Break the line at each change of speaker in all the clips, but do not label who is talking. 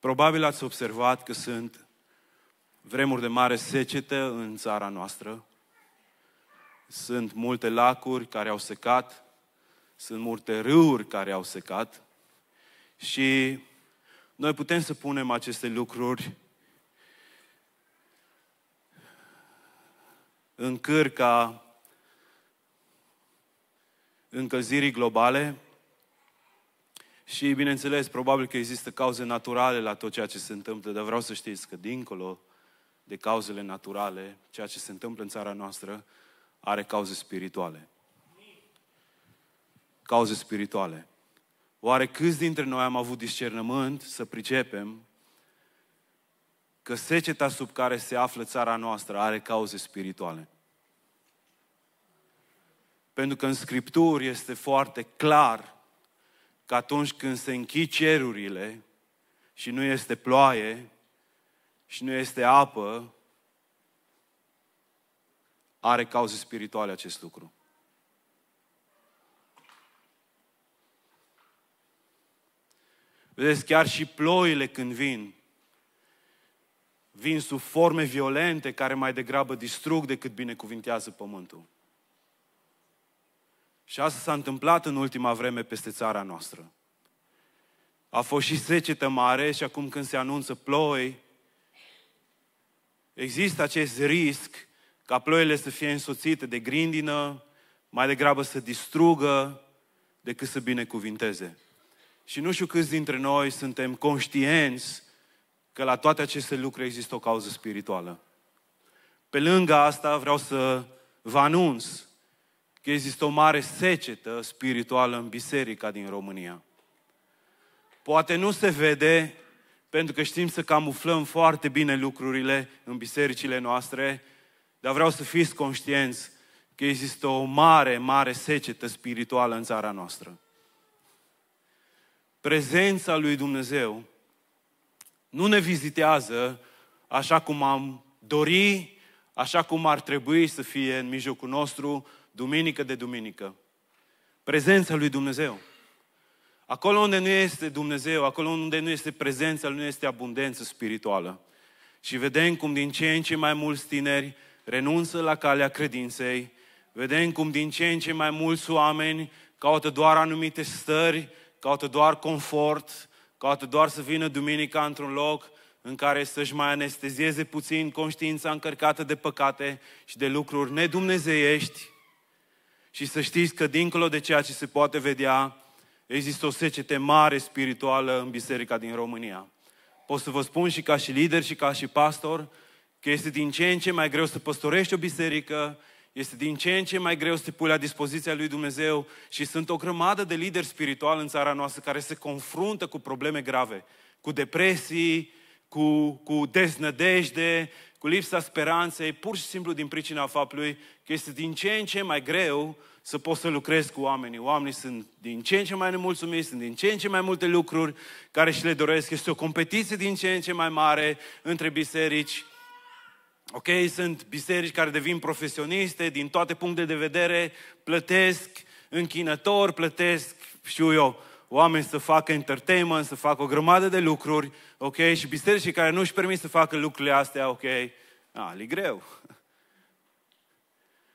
Probabil ați observat că sunt vremuri de mare secetă în țara noastră. Sunt multe lacuri care au secat, sunt multe râuri care au secat și noi putem să punem aceste lucruri în cârca încălzirii globale, și, bineînțeles, probabil că există cauze naturale la tot ceea ce se întâmplă, dar vreau să știți că, dincolo de cauzele naturale, ceea ce se întâmplă în țara noastră are cauze spirituale. Cauze spirituale. Oare câți dintre noi am avut discernământ să pricepem că seceta sub care se află țara noastră are cauze spirituale? Pentru că în Scripturi este foarte clar că atunci când se închid cerurile și nu este ploaie și nu este apă, are cauze spirituale acest lucru. Vedeți, chiar și ploile când vin, vin sub forme violente care mai degrabă distrug decât binecuvintează pământul. Și asta s-a întâmplat în ultima vreme peste țara noastră. A fost și secetă mare și acum când se anunță ploi, există acest risc ca ploile să fie însoțite de grindină, mai degrabă să distrugă decât să binecuvinteze. Și nu știu câți dintre noi suntem conștienți că la toate aceste lucruri există o cauză spirituală. Pe lângă asta vreau să vă anunț că există o mare secetă spirituală în biserica din România. Poate nu se vede, pentru că știm să camuflăm foarte bine lucrurile în bisericile noastre, dar vreau să fiți conștienți că există o mare, mare secetă spirituală în țara noastră. Prezența lui Dumnezeu nu ne vizitează așa cum am dori, așa cum ar trebui să fie în mijlocul nostru duminică de duminică. Prezența lui Dumnezeu. Acolo unde nu este Dumnezeu, acolo unde nu este prezența, nu este abundență spirituală. Și vedem cum din ce în ce mai mulți tineri renunță la calea credinței, vedem cum din ce în ce mai mulți oameni caută doar anumite stări, caută doar confort, caută doar să vină duminica într-un loc în care să-și mai anestezieze puțin conștiința încărcată de păcate și de lucruri nedumnezeiești și să știți că dincolo de ceea ce se poate vedea, există o secete mare spirituală în biserica din România. Pot să vă spun și ca și lider și ca și pastor că este din ce în ce mai greu să păstorești o biserică, este din ce în ce mai greu să te pui la dispoziția lui Dumnezeu și sunt o grămadă de lideri spirituali în țara noastră care se confruntă cu probleme grave, cu depresii, cu, cu deznădejde, cu lipsa speranței, pur și simplu din pricina faptului că este din ce în ce mai greu să poți să lucrezi cu oamenii. Oamenii sunt din ce în ce mai nemulțumiți, sunt din ce în ce mai multe lucruri care și le doresc. Este o competiție din ce în ce mai mare între biserici. Ok, sunt biserici care devin profesioniste din toate punctele de vedere, plătesc închinători, plătesc, știu eu, oameni să facă entertainment, să facă o grămadă de lucruri, ok? Și bisericii care nu își permit să facă lucrurile astea, ok? A, e greu.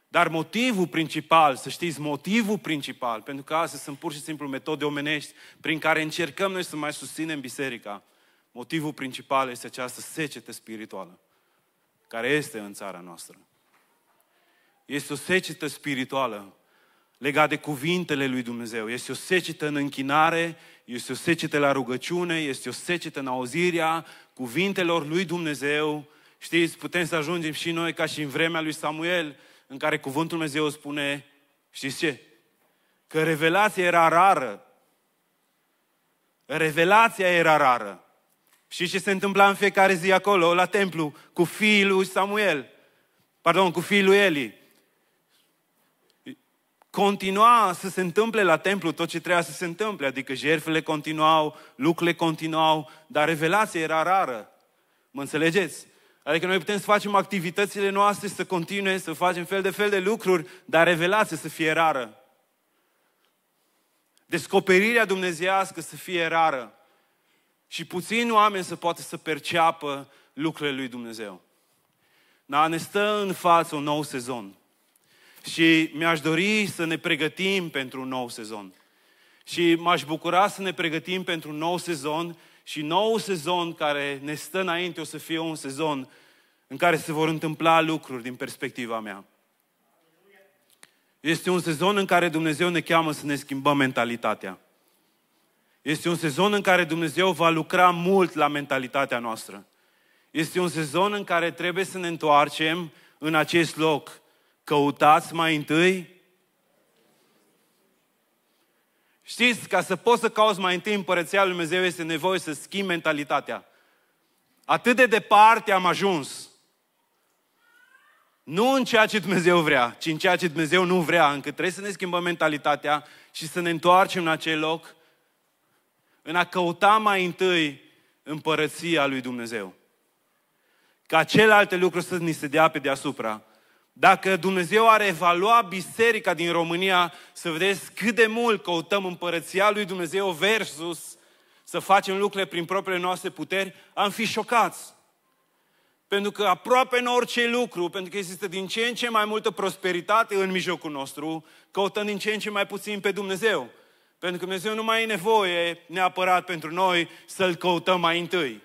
Dar motivul principal, să știți, motivul principal, pentru că astea sunt pur și simplu metode omenești prin care încercăm noi să mai susținem biserica, motivul principal este această secetă spirituală care este în țara noastră. Este o secetă spirituală legat de cuvintele lui Dumnezeu. Este o secetă în închinare, este o secetă la rugăciune, este o secetă în auzirea cuvintelor lui Dumnezeu. Știți, putem să ajungem și noi ca și în vremea lui Samuel, în care cuvântul Dumnezeu spune, știți ce? Că revelația era rară. Revelația era rară. Și ce se întâmpla în fiecare zi acolo, la templu, cu fiul lui Samuel, pardon, cu fiul lui Eli continua să se întâmple la templu tot ce trebuia să se întâmple, adică jertfele continuau, lucrurile continuau, dar revelația era rară. Mă înțelegeți? Adică noi putem să facem activitățile noastre, să continue, să facem fel de fel de lucruri, dar revelația să fie rară. Descoperirea dumnezeiască să fie rară. Și puțini oameni să poată să perceapă lucrurile lui Dumnezeu. Na, da, ne stă în față un nou sezon. Și mi-aș dori să ne pregătim pentru un nou sezon. Și m-aș bucura să ne pregătim pentru un nou sezon și nou sezon care ne stă înainte o să fie un sezon în care se vor întâmpla lucruri din perspectiva mea. Este un sezon în care Dumnezeu ne cheamă să ne schimbăm mentalitatea. Este un sezon în care Dumnezeu va lucra mult la mentalitatea noastră. Este un sezon în care trebuie să ne întoarcem în acest loc Căutați mai întâi. Știți, ca să poți să cauți mai întâi împărăția lui Dumnezeu, este nevoie să schimbi mentalitatea. Atât de departe am ajuns. Nu în ceea ce Dumnezeu vrea, ci în ceea ce Dumnezeu nu vrea, încât trebuie să ne schimbăm mentalitatea și să ne întoarcem în acel loc, în a căuta mai întâi împărăția lui Dumnezeu. Ca celelalte lucruri să ni se dea pe deasupra. Dacă Dumnezeu ar evalua biserica din România, să vedeți cât de mult căutăm împărăția lui Dumnezeu versus să facem lucrurile prin propriile noastre puteri, am fi șocați. Pentru că aproape în orice lucru, pentru că există din ce în ce mai multă prosperitate în mijlocul nostru, căutăm din ce în ce mai puțin pe Dumnezeu. Pentru că Dumnezeu nu mai e nevoie neapărat pentru noi să-L căutăm mai întâi.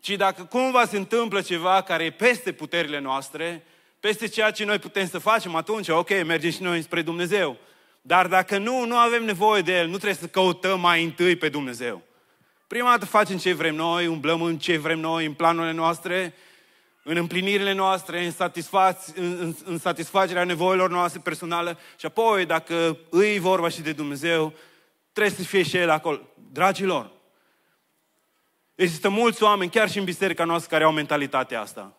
Ci dacă cumva se întâmplă ceva care e peste puterile noastre, peste ceea ce noi putem să facem, atunci, ok, mergem și noi spre Dumnezeu. Dar dacă nu, nu avem nevoie de El, nu trebuie să căutăm mai întâi pe Dumnezeu. Prima dată facem ce vrem noi, umblăm în ce vrem noi, în planurile noastre, în împlinirile noastre, în, satisfac- în, în, în satisfacerea nevoilor noastre personale și apoi, dacă îi vorba și de Dumnezeu, trebuie să fie și El acolo. Dragilor, există mulți oameni, chiar și în biserica noastră, care au mentalitatea asta.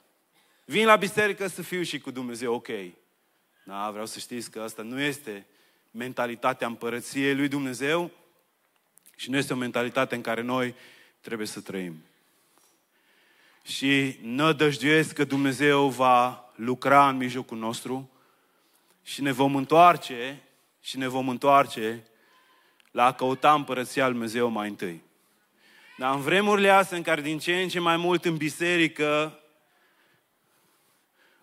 Vin la biserică să fiu și cu Dumnezeu, ok. Da, vreau să știți că asta nu este mentalitatea împărăției lui Dumnezeu și nu este o mentalitate în care noi trebuie să trăim. Și nădăjduiesc că Dumnezeu va lucra în mijlocul nostru și ne vom întoarce și ne vom întoarce la a căuta împărăția lui Dumnezeu mai întâi. Dar în vremurile astea în care din ce în ce mai mult în biserică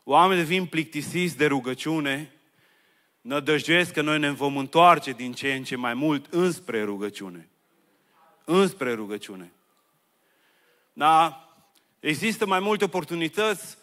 Oamenii vin plictisiți de rugăciune, nădăjduiesc că noi ne vom întoarce din ce în ce mai mult înspre rugăciune. Înspre rugăciune. Da? Există mai multe oportunități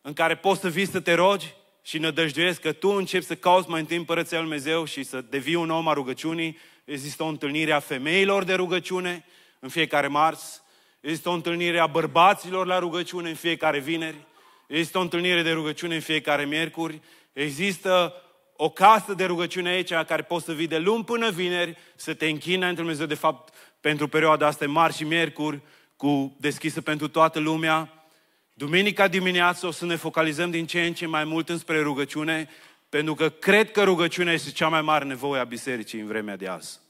în care poți să vii să te rogi și nădăjduiesc că tu începi să cauți mai întâi Împărăția Lui Dumnezeu și să devii un om a rugăciunii. Există o întâlnire a femeilor de rugăciune în fiecare marți. Există o întâlnire a bărbaților la rugăciune în fiecare vineri. Există o întâlnire de rugăciune în fiecare miercuri, există o casă de rugăciune aici care poți să vii de luni până vineri, să te închini în Dumnezeu, de fapt, pentru perioada asta marți și miercuri, cu deschisă pentru toată lumea. Duminica dimineață o să ne focalizăm din ce în ce mai mult înspre rugăciune, pentru că cred că rugăciunea este cea mai mare nevoie a bisericii în vremea de azi.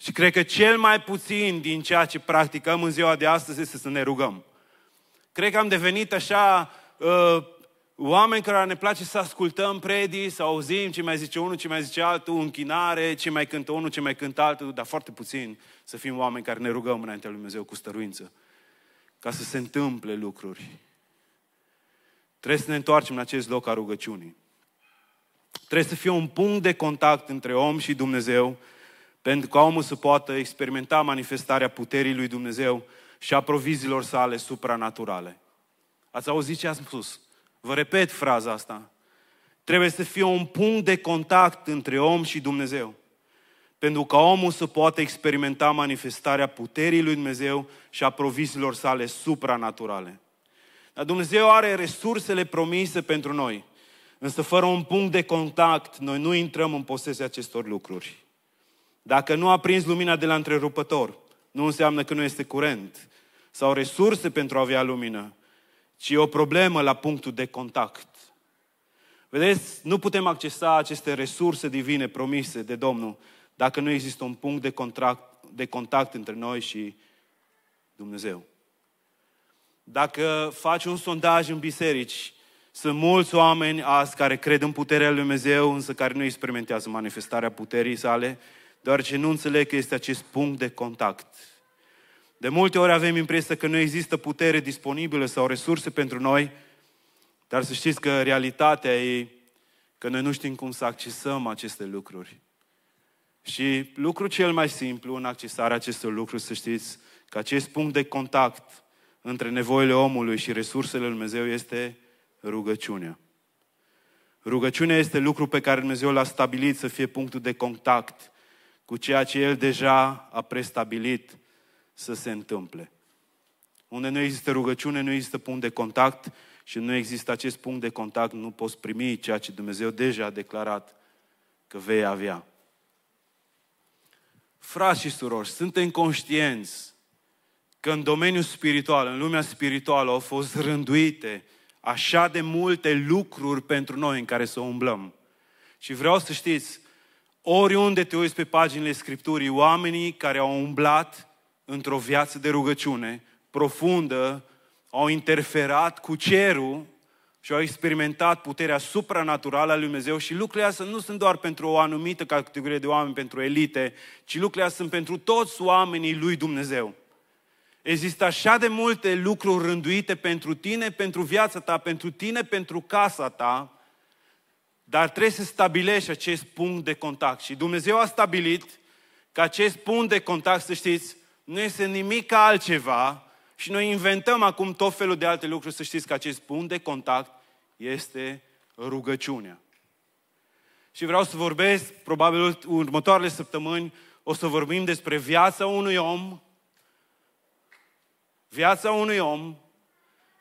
Și cred că cel mai puțin din ceea ce practicăm în ziua de astăzi este să ne rugăm. Cred că am devenit așa uh, oameni care ne place să ascultăm predii, să auzim ce mai zice unul, ce mai zice altul, închinare, ce mai cântă unul, ce mai cântă altul, dar foarte puțin să fim oameni care ne rugăm înaintea lui Dumnezeu cu stăruință, ca să se întâmple lucruri. Trebuie să ne întoarcem în acest loc a rugăciunii. Trebuie să fie un punct de contact între om și Dumnezeu, pentru ca omul să poată experimenta manifestarea puterii lui Dumnezeu și a proviziilor sale supranaturale. Ați auzit ce am spus? Vă repet fraza asta. Trebuie să fie un punct de contact între om și Dumnezeu. Pentru ca omul să poată experimenta manifestarea puterii lui Dumnezeu și a proviziilor sale supranaturale. Dar Dumnezeu are resursele promise pentru noi. Însă fără un punct de contact, noi nu intrăm în posesia acestor lucruri. Dacă nu aprinzi lumina de la întrerupător, nu înseamnă că nu este curent sau resurse pentru a avea lumină, ci e o problemă la punctul de contact. Vedeți, nu putem accesa aceste resurse divine promise de Domnul dacă nu există un punct de, contract, de contact între noi și Dumnezeu. Dacă faci un sondaj în biserici, sunt mulți oameni azi care cred în puterea lui Dumnezeu, însă care nu experimentează manifestarea puterii sale, doar ce nu înțeleg că este acest punct de contact de multe ori avem impresia că nu există putere disponibilă sau resurse pentru noi, dar să știți că realitatea e că noi nu știm cum să accesăm aceste lucruri. Și lucru cel mai simplu în accesarea acestor lucruri, să știți, că acest punct de contact între nevoile omului și resursele lui Dumnezeu este rugăciunea. Rugăciunea este lucru pe care Dumnezeu l-a stabilit să fie punctul de contact cu ceea ce El deja a prestabilit să se întâmple. Unde nu există rugăciune, nu există punct de contact și nu există acest punct de contact, nu poți primi ceea ce Dumnezeu deja a declarat că vei avea. Frați și surori, suntem conștienți că în domeniul spiritual, în lumea spirituală, au fost rânduite așa de multe lucruri pentru noi în care să umblăm. Și vreau să știți, oriunde te uiți pe paginile Scripturii, oamenii care au umblat într-o viață de rugăciune profundă, au interferat cu cerul și au experimentat puterea supranaturală a Lui Dumnezeu și lucrurile astea nu sunt doar pentru o anumită categorie de oameni, pentru elite, ci lucrurile astea sunt pentru toți oamenii Lui Dumnezeu. Există așa de multe lucruri rânduite pentru tine, pentru viața ta, pentru tine, pentru casa ta, dar trebuie să stabilești acest punct de contact. Și Dumnezeu a stabilit că acest punct de contact, să știți, nu este nimic altceva și noi inventăm acum tot felul de alte lucruri, să știți că acest punct de contact este rugăciunea. Și vreau să vorbesc, probabil următoarele săptămâni, o să vorbim despre viața unui om, viața unui om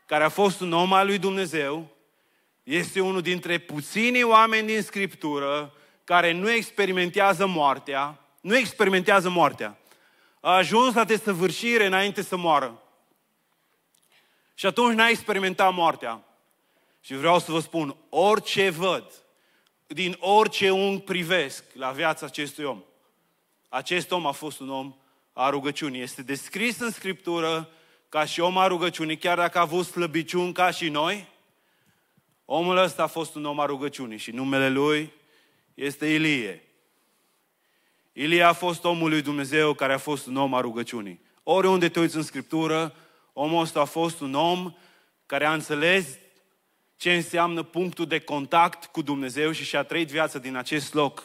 care a fost un om al lui Dumnezeu, este unul dintre puținii oameni din Scriptură care nu experimentează moartea, nu experimentează moartea a ajuns la desăvârșire înainte să moară. Și atunci n-a experimentat moartea. Și vreau să vă spun, orice văd, din orice unghi privesc la viața acestui om, acest om a fost un om a rugăciunii. Este descris în Scriptură ca și om a rugăciunii, chiar dacă a avut slăbiciuni ca și noi, omul ăsta a fost un om a rugăciunii și numele lui este Ilie. Ilie a fost omul lui Dumnezeu care a fost un om a rugăciunii. Oriunde te uiți în Scriptură, omul ăsta a fost un om care a înțeles ce înseamnă punctul de contact cu Dumnezeu și și-a trăit viața din acest loc,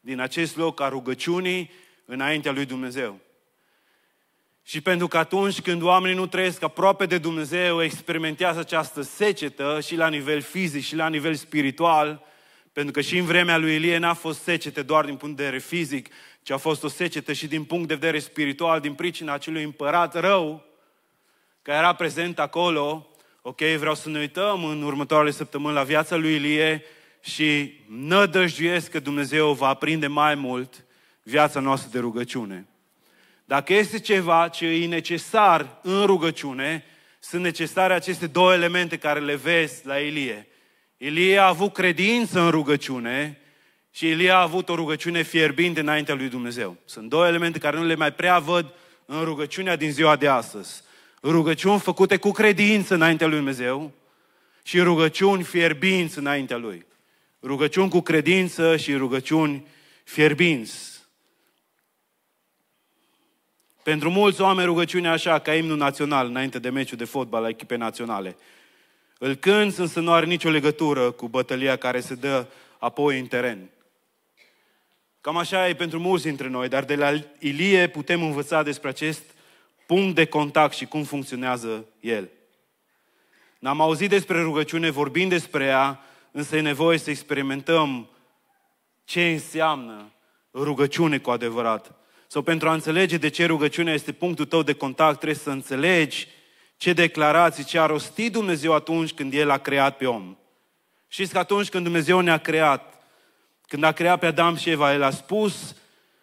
din acest loc a rugăciunii înaintea lui Dumnezeu. Și pentru că atunci când oamenii nu trăiesc aproape de Dumnezeu, experimentează această secetă și la nivel fizic și la nivel spiritual, pentru că și în vremea lui Ilie n-a fost secete doar din punct de vedere fizic, ci a fost o secetă și din punct de vedere spiritual, din pricina acelui împărat rău care era prezent acolo. Ok, vreau să ne uităm în următoarele săptămâni la viața lui Ilie și nădăjduiesc că Dumnezeu va aprinde mai mult viața noastră de rugăciune. Dacă este ceva ce e necesar în rugăciune, sunt necesare aceste două elemente care le vezi la Ilie. Ilie a avut credință în rugăciune și elia a avut o rugăciune fierbinte înaintea lui Dumnezeu. Sunt două elemente care nu le mai prea văd în rugăciunea din ziua de astăzi. Rugăciuni făcute cu credință înaintea lui Dumnezeu și rugăciuni fierbinți înaintea lui. Rugăciuni cu credință și rugăciuni fierbinți. Pentru mulți oameni rugăciunea așa ca imnul național înainte de meciul de fotbal la echipe naționale. Îl cânți, însă nu are nicio legătură cu bătălia care se dă apoi în teren. Cam așa e pentru mulți dintre noi, dar de la Ilie putem învăța despre acest punct de contact și cum funcționează el. N-am auzit despre rugăciune, vorbind despre ea, însă e nevoie să experimentăm ce înseamnă rugăciune cu adevărat. Sau pentru a înțelege de ce rugăciunea este punctul tău de contact, trebuie să înțelegi ce declarații, ce a rostit Dumnezeu atunci când El a creat pe om. Știți că atunci când Dumnezeu ne-a creat, când a creat pe Adam și Eva, El a spus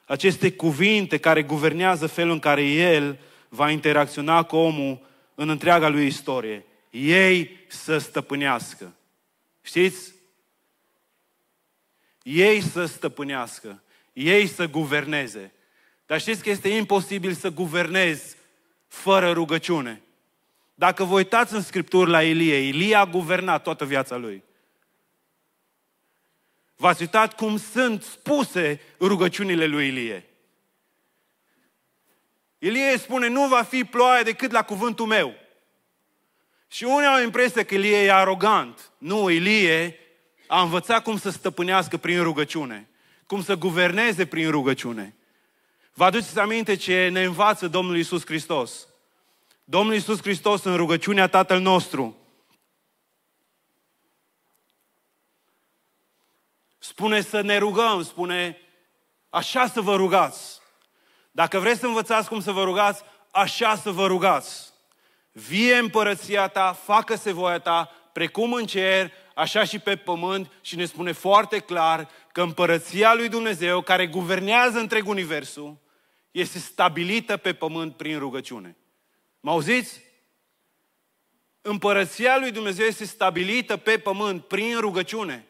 aceste cuvinte care guvernează felul în care El va interacționa cu omul în întreaga lui istorie. Ei să stăpânească. Știți? Ei să stăpânească. Ei să guverneze. Dar știți că este imposibil să guvernezi fără rugăciune. Dacă vă uitați în Scripturi la Ilie, Ilie a guvernat toată viața lui. V-ați uitat cum sunt spuse rugăciunile lui Ilie. Ilie spune, nu va fi ploaie decât la cuvântul meu. Și unii au impresia că Ilie e arogant. Nu, Ilie a învățat cum să stăpânească prin rugăciune, cum să guverneze prin rugăciune. Vă aduceți aminte ce ne învață Domnul Isus Hristos. Domnul Isus Hristos în rugăciunea Tatăl nostru Spune să ne rugăm, spune așa să vă rugați. Dacă vreți să învățați cum să vă rugați, așa să vă rugați. Vie împărăția ta, facă-se voia ta, precum în cer, așa și pe pământ și ne spune foarte clar că împărăția lui Dumnezeu, care guvernează întreg universul, este stabilită pe pământ prin rugăciune. Mă auziți? Împărăția lui Dumnezeu este stabilită pe pământ prin rugăciune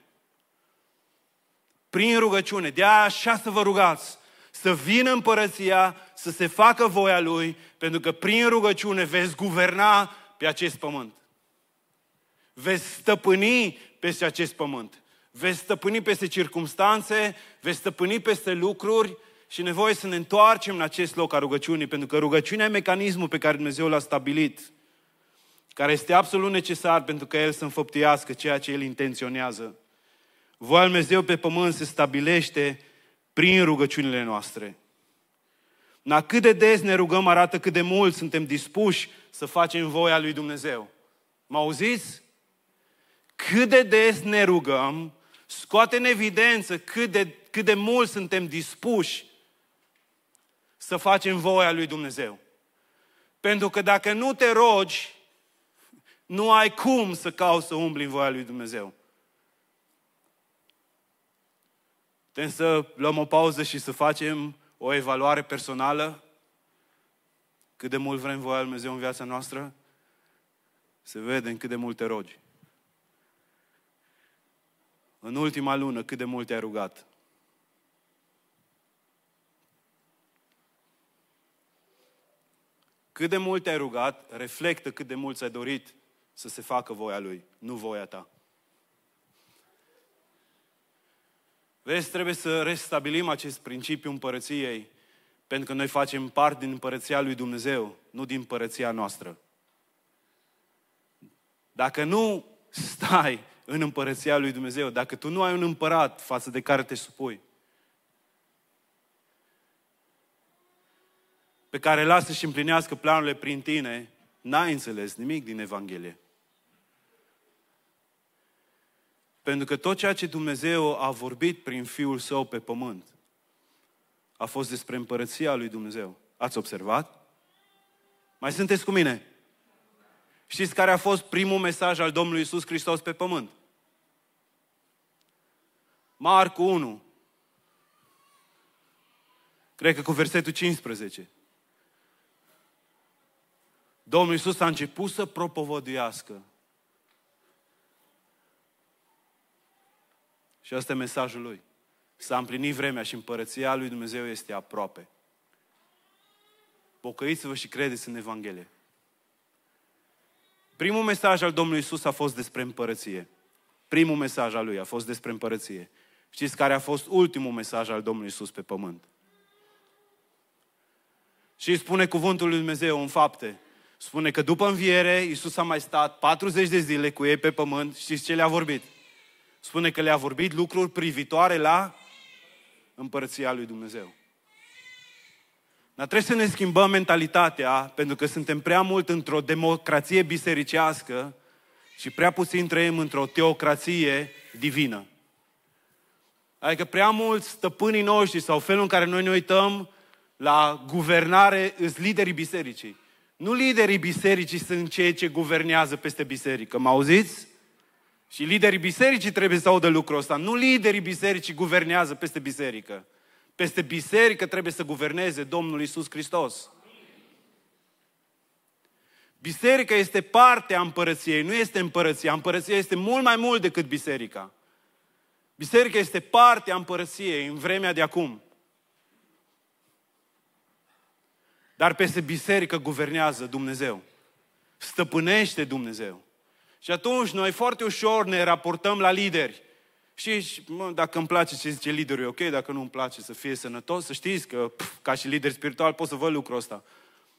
prin rugăciune. De aia așa să vă rugați, să vină împărăția, să se facă voia Lui, pentru că prin rugăciune veți guverna pe acest pământ. Veți stăpâni peste acest pământ. Veți stăpâni peste circumstanțe, veți stăpâni peste lucruri și nevoie să ne întoarcem în acest loc a rugăciunii, pentru că rugăciunea e mecanismul pe care Dumnezeu l-a stabilit, care este absolut necesar pentru că El să înfăptuiască ceea ce El intenționează. Voia Lui Dumnezeu pe pământ se stabilește prin rugăciunile noastre. Na cât de des ne rugăm arată cât de mult suntem dispuși să facem voia lui Dumnezeu. Mă auziți? Cât de des ne rugăm, scoate în evidență cât de, cât de mult suntem dispuși să facem voia lui Dumnezeu. Pentru că dacă nu te rogi, nu ai cum să cauți să umbli în voia lui Dumnezeu. Putem să luăm o pauză și să facem o evaluare personală? Cât de mult vrem voia Lui Dumnezeu în viața noastră? Se vede în cât de multe rogi. În ultima lună, cât de mult ai rugat? Cât de mult ai rugat, reflectă cât de mult ți-ai dorit să se facă voia Lui, nu voia ta. Vezi, trebuie să restabilim acest principiu împărăției, pentru că noi facem parte din împărăția lui Dumnezeu, nu din împărăția noastră. Dacă nu stai în împărăția lui Dumnezeu, dacă tu nu ai un împărat față de care te supui, pe care lasă și împlinească planurile prin tine, n-ai înțeles nimic din Evanghelie. Pentru că tot ceea ce Dumnezeu a vorbit prin Fiul Său pe pământ a fost despre împărăția lui Dumnezeu. Ați observat? Mai sunteți cu mine? Știți care a fost primul mesaj al Domnului Isus Hristos pe pământ? Marcu 1. Cred că cu versetul 15. Domnul Isus a început să propovăduiască Și asta e mesajul lui. S-a împlinit vremea și împărăția lui Dumnezeu este aproape. Pocăiți-vă și credeți în Evanghelie. Primul mesaj al Domnului Isus a fost despre împărăție. Primul mesaj al lui a fost despre împărăție. Știți care a fost ultimul mesaj al Domnului Isus pe pământ? Și spune cuvântul lui Dumnezeu în fapte. Spune că după înviere, Isus a mai stat 40 de zile cu ei pe pământ. Știți ce le-a vorbit? spune că le-a vorbit lucruri privitoare la împărăția lui Dumnezeu. Dar trebuie să ne schimbăm mentalitatea, pentru că suntem prea mult într-o democrație bisericească și prea puțin trăim într-o teocrație divină. Adică prea mulți stăpânii noștri sau felul în care noi ne uităm la guvernare sunt liderii bisericii. Nu liderii bisericii sunt cei ce guvernează peste biserică. Mă auziți? Și liderii bisericii trebuie să audă lucrul ăsta. Nu liderii bisericii guvernează peste biserică. Peste biserică trebuie să guverneze Domnul Isus Hristos. Biserica este parte a împărăției, nu este împărăția. Împărăția este mult mai mult decât biserica. Biserica este parte a împărăției în vremea de acum. Dar peste biserică guvernează Dumnezeu. Stăpânește Dumnezeu. Și atunci noi foarte ușor ne raportăm la lideri. Și mă, dacă îmi place ce zice liderul, e ok, dacă nu îmi place să fie sănătos, să știți că pf, ca și lider spiritual poți să văd lucrul ăsta.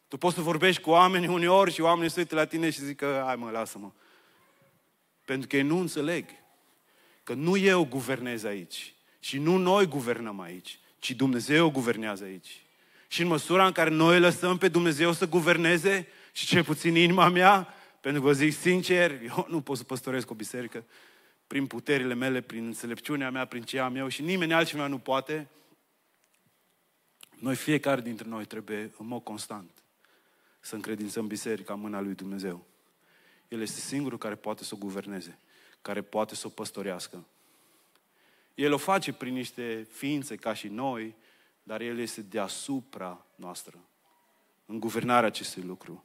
Tu poți să vorbești cu oameni uneori și oamenii se uită la tine și zic că hai mă, lasă-mă. Pentru că ei nu înțeleg că nu eu guvernez aici și nu noi guvernăm aici, ci Dumnezeu guvernează aici. Și în măsura în care noi lăsăm pe Dumnezeu să guverneze și ce puțin inima mea, pentru că vă zic sincer, eu nu pot să păstoresc o biserică prin puterile mele, prin înțelepciunea mea, prin ce am eu și nimeni altcineva nu poate. Noi, fiecare dintre noi, trebuie în mod constant să încredințăm biserica în mâna lui Dumnezeu. El este singurul care poate să o guverneze, care poate să o păstorească. El o face prin niște ființe ca și noi, dar El este deasupra noastră, în guvernarea acestui lucru.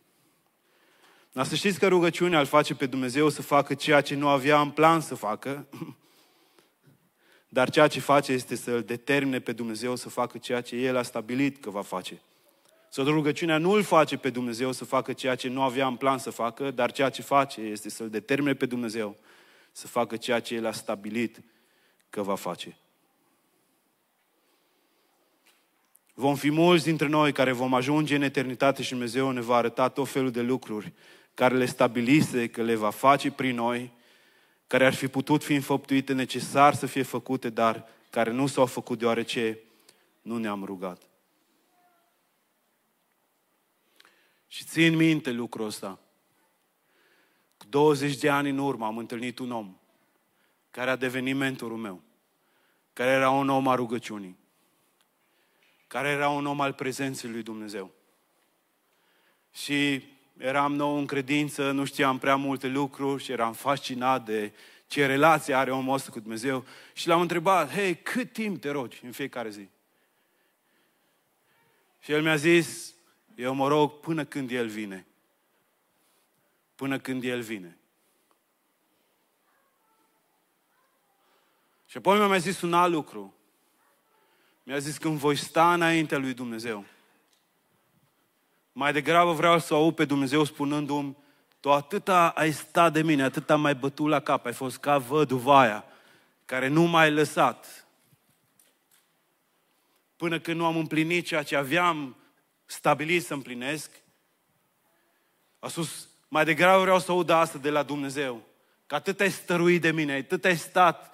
Dar să știți că rugăciunea îl face pe Dumnezeu să facă ceea ce nu avea în plan să facă, dar ceea ce face este să îl determine pe Dumnezeu să facă ceea ce El a stabilit că va face. Să rugăciunea nu îl face pe Dumnezeu să facă ceea ce nu avea în plan să facă, dar ceea ce face este să-L determine pe Dumnezeu să facă ceea ce El a stabilit că va face. Vom fi mulți dintre noi care vom ajunge în eternitate și Dumnezeu ne va arăta tot felul de lucruri care le stabilise că le va face prin noi, care ar fi putut fi înfăptuite, necesar să fie făcute, dar care nu s-au făcut deoarece nu ne-am rugat. Și țin minte lucrul ăsta. cu 20 de ani în urmă am întâlnit un om care a devenit mentorul meu, care era un om al rugăciunii, care era un om al prezenței lui Dumnezeu. Și eram nou în credință, nu știam prea multe lucruri și eram fascinat de ce relație are omul ăsta cu Dumnezeu. Și l-am întrebat, hei, cât timp te rogi în fiecare zi? Și el mi-a zis, eu mă rog până când el vine. Până când el vine. Și apoi mi-a mai zis un alt lucru. Mi-a zis, când voi sta înaintea lui Dumnezeu, mai degrabă vreau să aud pe Dumnezeu spunându-mi, tu atâta ai stat de mine, atâta mai bătut la cap, ai fost ca văduvaia care nu m-ai lăsat. Până când nu am împlinit ceea ce aveam stabilit să împlinesc, a spus, mai degrabă vreau să aud asta de la Dumnezeu, că atât ai stăruit de mine, atât ai stat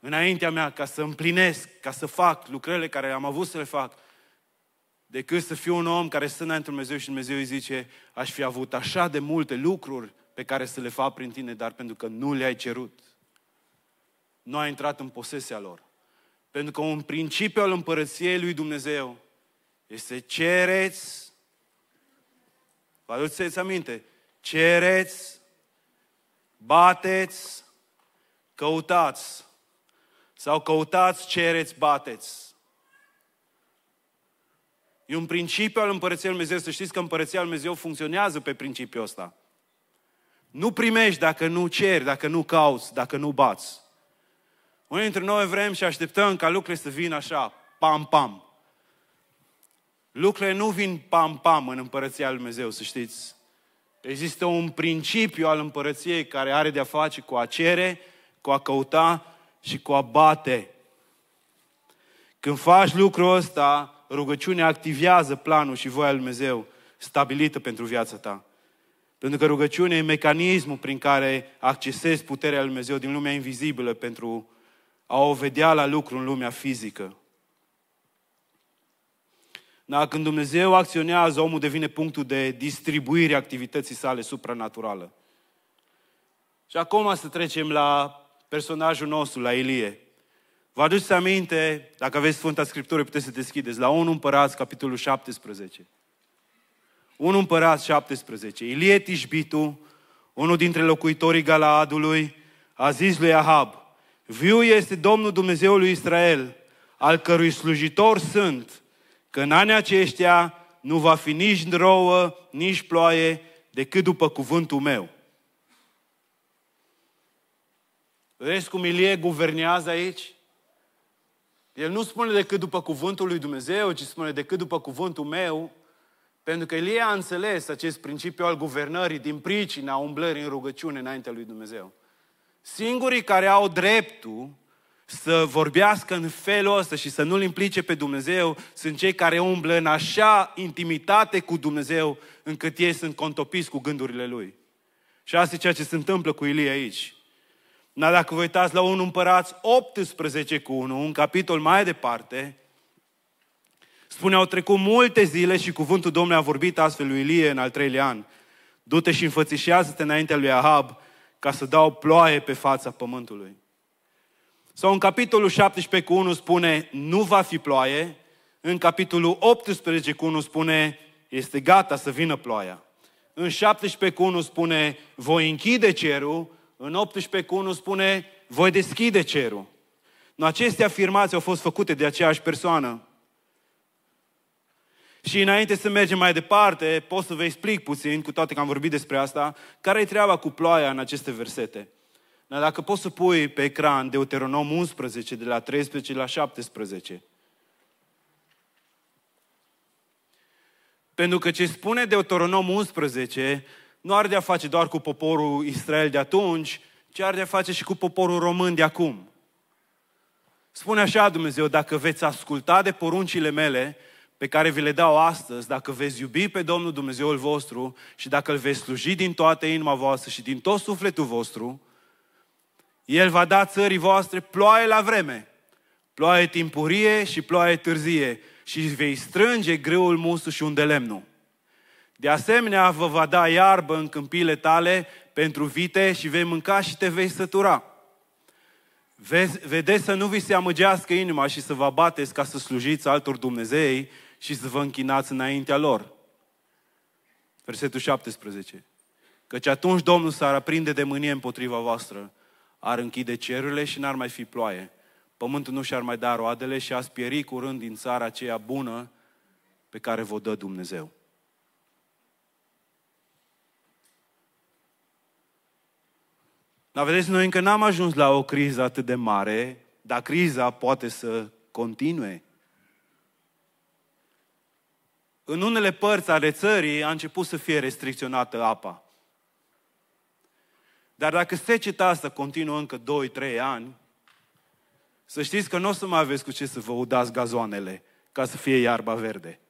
înaintea mea ca să împlinesc, ca să fac lucrările care am avut să le fac, decât să fiu un om care stă înainte Dumnezeu și Dumnezeu îi zice, aș fi avut așa de multe lucruri pe care să le fac prin tine, dar pentru că nu le-ai cerut, nu ai intrat în posesia lor. Pentru că un principiu al împărăției lui Dumnezeu este cereți, vă aduceți aminte, cereți, bateți, căutați, sau căutați, cereți, bateți. E un principiu al Împărăției Lui Dumnezeu. Să știți că Împărăția Lui Dumnezeu funcționează pe principiul ăsta. Nu primești dacă nu ceri, dacă nu cauți, dacă nu bați. Unii dintre noi vrem și așteptăm ca lucrurile să vină așa, pam, pam. Lucrurile nu vin pam, pam în Împărăția Lui Dumnezeu, să știți. Există un principiu al Împărăției care are de-a face cu a cere, cu a căuta și cu a bate. Când faci lucrul ăsta, rugăciunea activează planul și voia lui Dumnezeu stabilită pentru viața ta. Pentru că rugăciunea e mecanismul prin care accesezi puterea lui Dumnezeu din lumea invizibilă pentru a o vedea la lucru în lumea fizică. Dar când Dumnezeu acționează, omul devine punctul de distribuire a activității sale supranaturală. Și acum să trecem la personajul nostru, la Ilie. Vă aduceți aminte, dacă aveți Sfânta Scriptură, puteți să deschideți, la 1 Împărați, capitolul 17. 1 Împărați 17. Ilie Tișbitu, unul dintre locuitorii Galaadului, a zis lui Ahab, Viu este Domnul Dumnezeul lui Israel, al cărui slujitor sunt, că în anii aceștia nu va fi nici rouă, nici ploaie, decât după cuvântul meu. Vedeți cum Ilie guvernează aici? El nu spune decât după cuvântul lui Dumnezeu, ci spune decât după cuvântul meu, pentru că el a înțeles acest principiu al guvernării din pricina umblării în rugăciune înaintea lui Dumnezeu. Singurii care au dreptul să vorbească în felul ăsta și să nu-L implice pe Dumnezeu sunt cei care umblă în așa intimitate cu Dumnezeu încât ei sunt contopiți cu gândurile Lui. Și asta e ceea ce se întâmplă cu Ilie aici. Dar dacă vă uitați la 1 împărați 18 cu 1, un capitol mai departe, spune, au trecut multe zile și cuvântul Domnului a vorbit astfel lui Ilie în al treilea an. Du-te și înfățișează-te înaintea lui Ahab ca să dau ploaie pe fața pământului. Sau în capitolul 17 cu 1 spune, nu va fi ploaie. În capitolul 18 cu 1 spune, este gata să vină ploaia. În 17 cu 1 spune, voi închide cerul în 18 cu 1 spune, voi deschide cerul. Nu, aceste afirmații au fost făcute de aceeași persoană. Și înainte să mergem mai departe, pot să vă explic puțin, cu toate că am vorbit despre asta, care e treaba cu ploaia în aceste versete. Dar dacă poți să pui pe ecran Deuteronom 11, de la 13 la 17. Pentru că ce spune Deuteronom 11 nu are de-a face doar cu poporul Israel de atunci, ci are de-a face și cu poporul român de acum. Spune așa Dumnezeu, dacă veți asculta de poruncile mele pe care vi le dau astăzi, dacă veți iubi pe Domnul Dumnezeul vostru și dacă îl veți sluji din toată inima voastră și din tot sufletul vostru, El va da țării voastre ploaie la vreme, ploaie timpurie și ploaie târzie și vei strânge greul musul și unde lemnul. De asemenea, vă va da iarbă în câmpile tale pentru vite și vei mânca și te vei sătura. Vedeți să nu vi se amăgească inima și să vă bateți ca să slujiți altor Dumnezei și să vă închinați înaintea lor. Versetul 17. Căci atunci Domnul s-ar aprinde de mânie împotriva voastră, ar închide cerurile și n-ar mai fi ploaie. Pământul nu și-ar mai da roadele și ați pieri curând din țara aceea bună pe care vă dă Dumnezeu. Dar vedeți, noi încă n-am ajuns la o criză atât de mare, dar criza poate să continue. În unele părți ale țării a început să fie restricționată apa. Dar dacă seceta asta continuă încă 2-3 ani, să știți că nu o să mai aveți cu ce să vă udați gazoanele ca să fie iarba verde.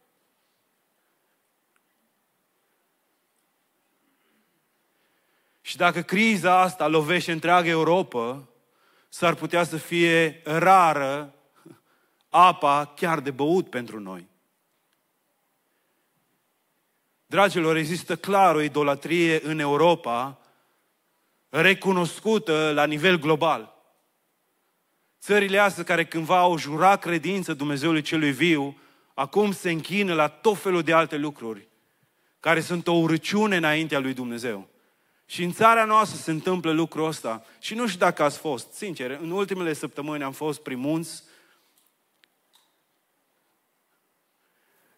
Și dacă criza asta lovește întreaga Europa, s-ar putea să fie rară apa chiar de băut pentru noi. Dragilor, există clar o idolatrie în Europa recunoscută la nivel global. Țările astea care cândva au jurat credință Dumnezeului Celui Viu, acum se închină la tot felul de alte lucruri care sunt o urăciune înaintea lui Dumnezeu. Și în țara noastră se întâmplă lucrul ăsta. Și nu știu dacă ați fost, sincer, în ultimele săptămâni am fost prin munți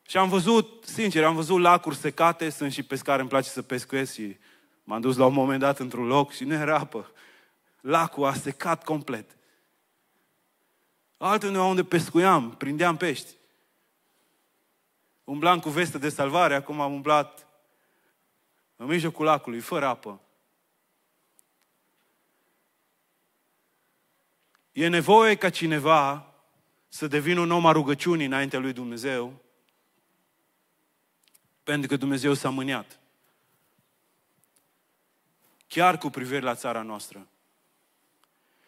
și am văzut, sincer, am văzut lacuri secate, sunt și pescare, îmi place să pescuiesc și m-am dus la un moment dat într-un loc și nu era apă. Lacul a secat complet. Altundeva unde pescuiam, prindeam pești. Umblam cu veste de salvare, acum am umblat în mijlocul lacului, fără apă. E nevoie ca cineva să devină un om a rugăciunii înaintea lui Dumnezeu, pentru că Dumnezeu s-a mâniat. Chiar cu privire la țara noastră.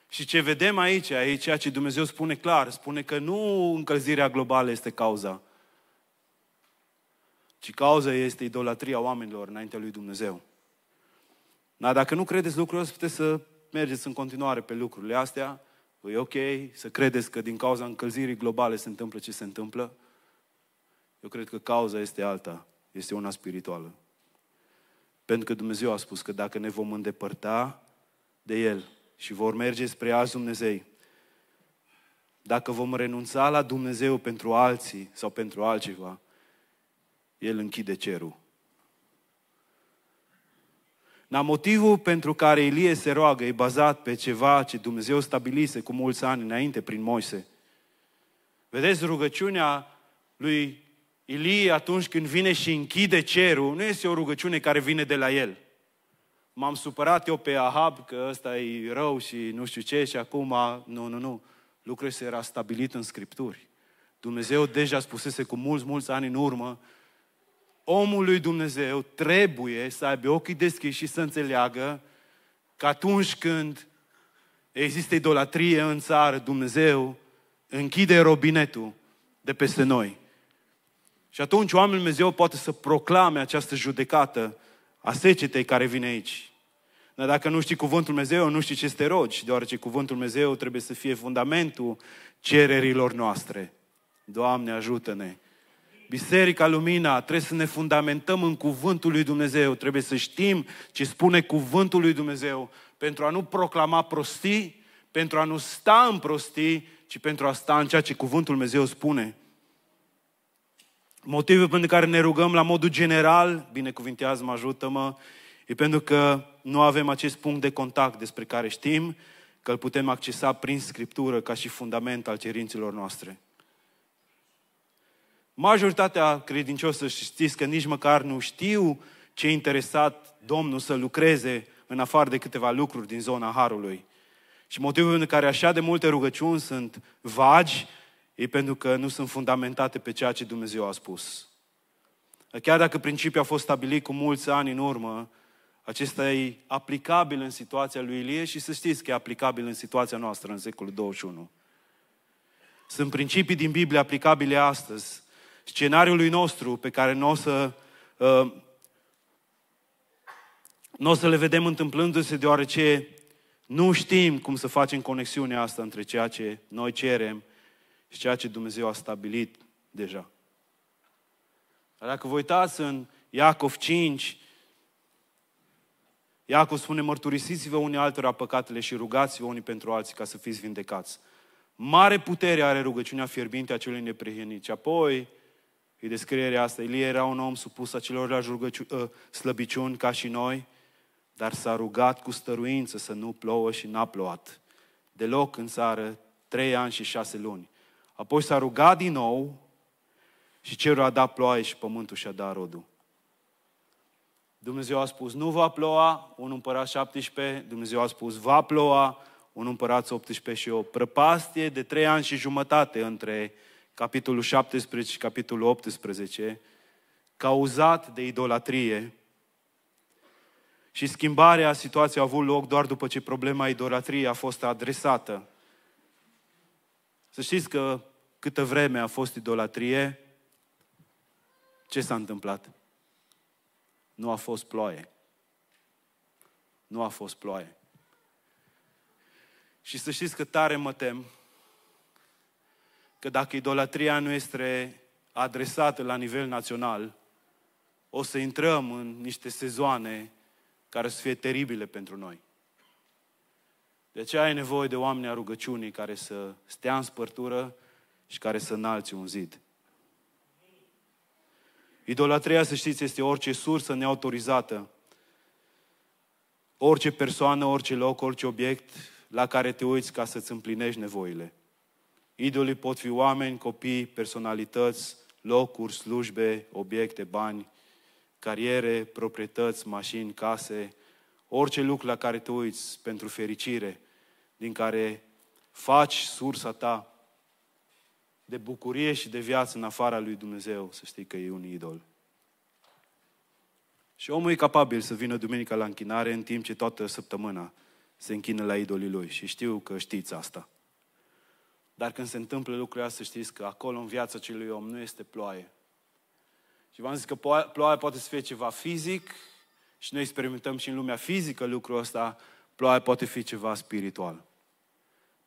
Și ce vedem aici, aici, ceea ce Dumnezeu spune clar, spune că nu încălzirea globală este cauza, ci cauza este idolatria oamenilor înaintea lui Dumnezeu. Da, dacă nu credeți lucrul ăsta, puteți să mergeți în continuare pe lucrurile astea, e ok să credeți că din cauza încălzirii globale se întâmplă ce se întâmplă. Eu cred că cauza este alta, este una spirituală. Pentru că Dumnezeu a spus că dacă ne vom îndepărta de El și vor merge spre alți Dumnezei, dacă vom renunța la Dumnezeu pentru alții sau pentru altceva, el închide cerul. Na motivul pentru care Ilie se roagă e bazat pe ceva ce Dumnezeu stabilise cu mulți ani înainte prin Moise. Vedeți, rugăciunea lui Ilie atunci când vine și închide cerul, nu este o rugăciune care vine de la el. M-am supărat eu pe Ahab că ăsta e rău și nu știu ce și acum, nu, nu, nu. Lucrul se era stabilit în Scripturi. Dumnezeu deja spusese cu mulți, mulți ani în urmă omul lui Dumnezeu trebuie să aibă ochii deschiși și să înțeleagă că atunci când există idolatrie în țară, Dumnezeu închide robinetul de peste noi. Și atunci oamenii lui Dumnezeu poate să proclame această judecată a secetei care vine aici. Dar dacă nu știi cuvântul Dumnezeu, nu știi ce să te rogi, deoarece cuvântul Dumnezeu trebuie să fie fundamentul cererilor noastre. Doamne, ajută-ne Biserica Lumina, trebuie să ne fundamentăm în Cuvântul lui Dumnezeu, trebuie să știm ce spune Cuvântul lui Dumnezeu pentru a nu proclama prostii, pentru a nu sta în prostii, ci pentru a sta în ceea ce Cuvântul Dumnezeu spune. Motivul pentru care ne rugăm la modul general, binecuvintează-mă, ajută-mă, e pentru că nu avem acest punct de contact despre care știm că îl putem accesa prin Scriptură ca și fundament al cerințelor noastre. Majoritatea să știți că nici măcar nu știu ce interesat Domnul să lucreze în afară de câteva lucruri din zona Harului. Și motivul în care așa de multe rugăciuni sunt vagi e pentru că nu sunt fundamentate pe ceea ce Dumnezeu a spus. Chiar dacă principiul a fost stabilit cu mulți ani în urmă, acesta e aplicabil în situația lui Ilie și să știți că e aplicabil în situația noastră în secolul 21. Sunt principii din Biblie aplicabile astăzi scenariului nostru pe care nu o să, uh, o să le vedem întâmplându-se deoarece nu știm cum să facem conexiunea asta între ceea ce noi cerem și ceea ce Dumnezeu a stabilit deja. Dar dacă vă uitați în Iacov 5, Iacov spune, mărturisiți-vă unii altora păcatele și rugați-vă unii pentru alții ca să fiți vindecați. Mare putere are rugăciunea fierbinte a celui neprihănit. Și apoi, E descrierea asta. Ilie era un om supus acelorlași ă, slăbiciuni ca și noi, dar s-a rugat cu stăruință să nu plouă și n-a plouat. Deloc în țară, trei ani și șase luni. Apoi s-a rugat din nou și cerul a dat ploaie și pământul și-a dat rodul. Dumnezeu a spus, nu va ploua, un împărat 17, Dumnezeu a spus, va ploua, un împărat 18 și o prăpastie de trei ani și jumătate între capitolul 17 și capitolul 18, cauzat de idolatrie. Și schimbarea situației a avut loc doar după ce problema idolatriei a fost adresată. Să știți că câtă vreme a fost idolatrie, ce s-a întâmplat? Nu a fost ploaie. Nu a fost ploaie. Și să știți că tare mă tem că dacă idolatria nu este adresată la nivel național, o să intrăm în niște sezoane care să fie teribile pentru noi. De aceea ai nevoie de oameni a rugăciunii care să stea în spărtură și care să înalți un zid. Idolatria, să știți, este orice sursă neautorizată, orice persoană, orice loc, orice obiect la care te uiți ca să-ți împlinești nevoile. Idolii pot fi oameni, copii, personalități, locuri, slujbe, obiecte, bani, cariere, proprietăți, mașini, case, orice lucru la care te uiți pentru fericire, din care faci sursa ta de bucurie și de viață în afara lui Dumnezeu, să știi că e un idol. Și omul e capabil să vină duminica la închinare în timp ce toată săptămâna se închină la idolii lui. Și știu că știți asta. Dar când se întâmplă lucrurile astea, știți că acolo în viața celui om nu este ploaie. Și v-am zis că ploaia poate să fie ceva fizic și noi experimentăm și în lumea fizică lucrul ăsta, ploaia poate fi ceva spiritual.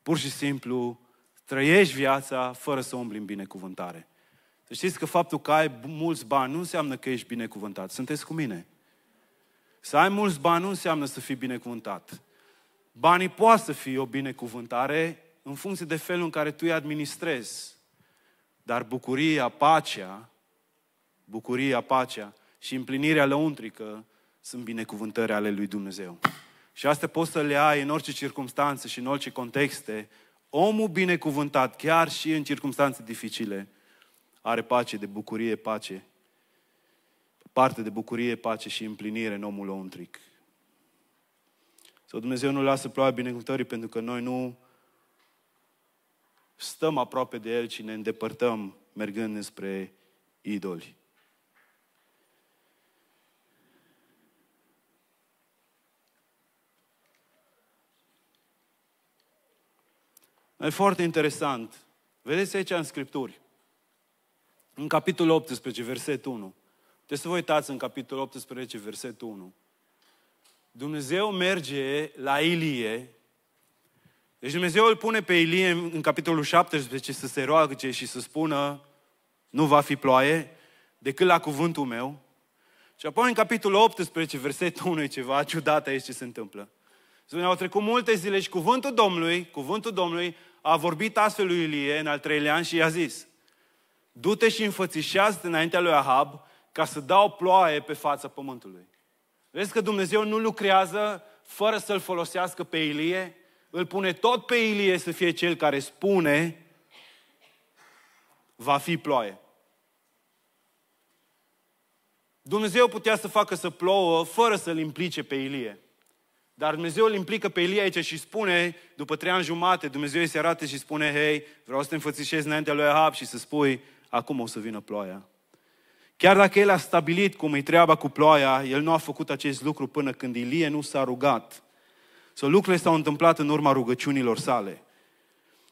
Pur și simplu trăiești viața fără să umbli în binecuvântare. Să știți că faptul că ai mulți bani nu înseamnă că ești binecuvântat. Sunteți cu mine. Să ai mulți bani nu înseamnă să fii binecuvântat. Banii poate să fie o binecuvântare în funcție de felul în care tu îi administrezi. Dar bucuria, pacea, bucuria, pacea și împlinirea lăuntrică sunt binecuvântări ale lui Dumnezeu. Și asta poți să le ai în orice circunstanță și în orice contexte. Omul binecuvântat, chiar și în circunstanțe dificile, are pace de bucurie, pace. Parte de bucurie, pace și împlinire în omul lăuntric. Sau Dumnezeu nu lasă ploaia binecuvântării pentru că noi nu stăm aproape de El, ci ne îndepărtăm mergând spre idoli. E foarte interesant. Vedeți aici în Scripturi, în capitolul 18, versetul 1. Trebuie să vă uitați în capitolul 18, versetul 1. Dumnezeu merge la Ilie deci Dumnezeu îl pune pe Ilie în, în capitolul 17 să se roage și să spună nu va fi ploaie decât la cuvântul meu. Și apoi în capitolul 18, versetul 1 ceva ciudat aici ce se întâmplă. Spune, au trecut multe zile și cuvântul Domnului, cuvântul Domnului a vorbit astfel lui Ilie în al treilea an și i-a zis Du-te și înfățișează înaintea lui Ahab ca să dau ploaie pe fața pământului. Vezi că Dumnezeu nu lucrează fără să-l folosească pe Ilie? îl pune tot pe Ilie să fie cel care spune va fi ploaie. Dumnezeu putea să facă să plouă fără să-l implice pe Ilie. Dar Dumnezeu îl implică pe Ilie aici și spune, după trei ani jumate, Dumnezeu îi se arată și spune, hei, vreau să te înfățișezi înaintea lui Ahab și să spui, acum o să vină ploaia. Chiar dacă el a stabilit cum îi treaba cu ploaia, el nu a făcut acest lucru până când Ilie nu s-a rugat să lucrurile s-au întâmplat în urma rugăciunilor sale.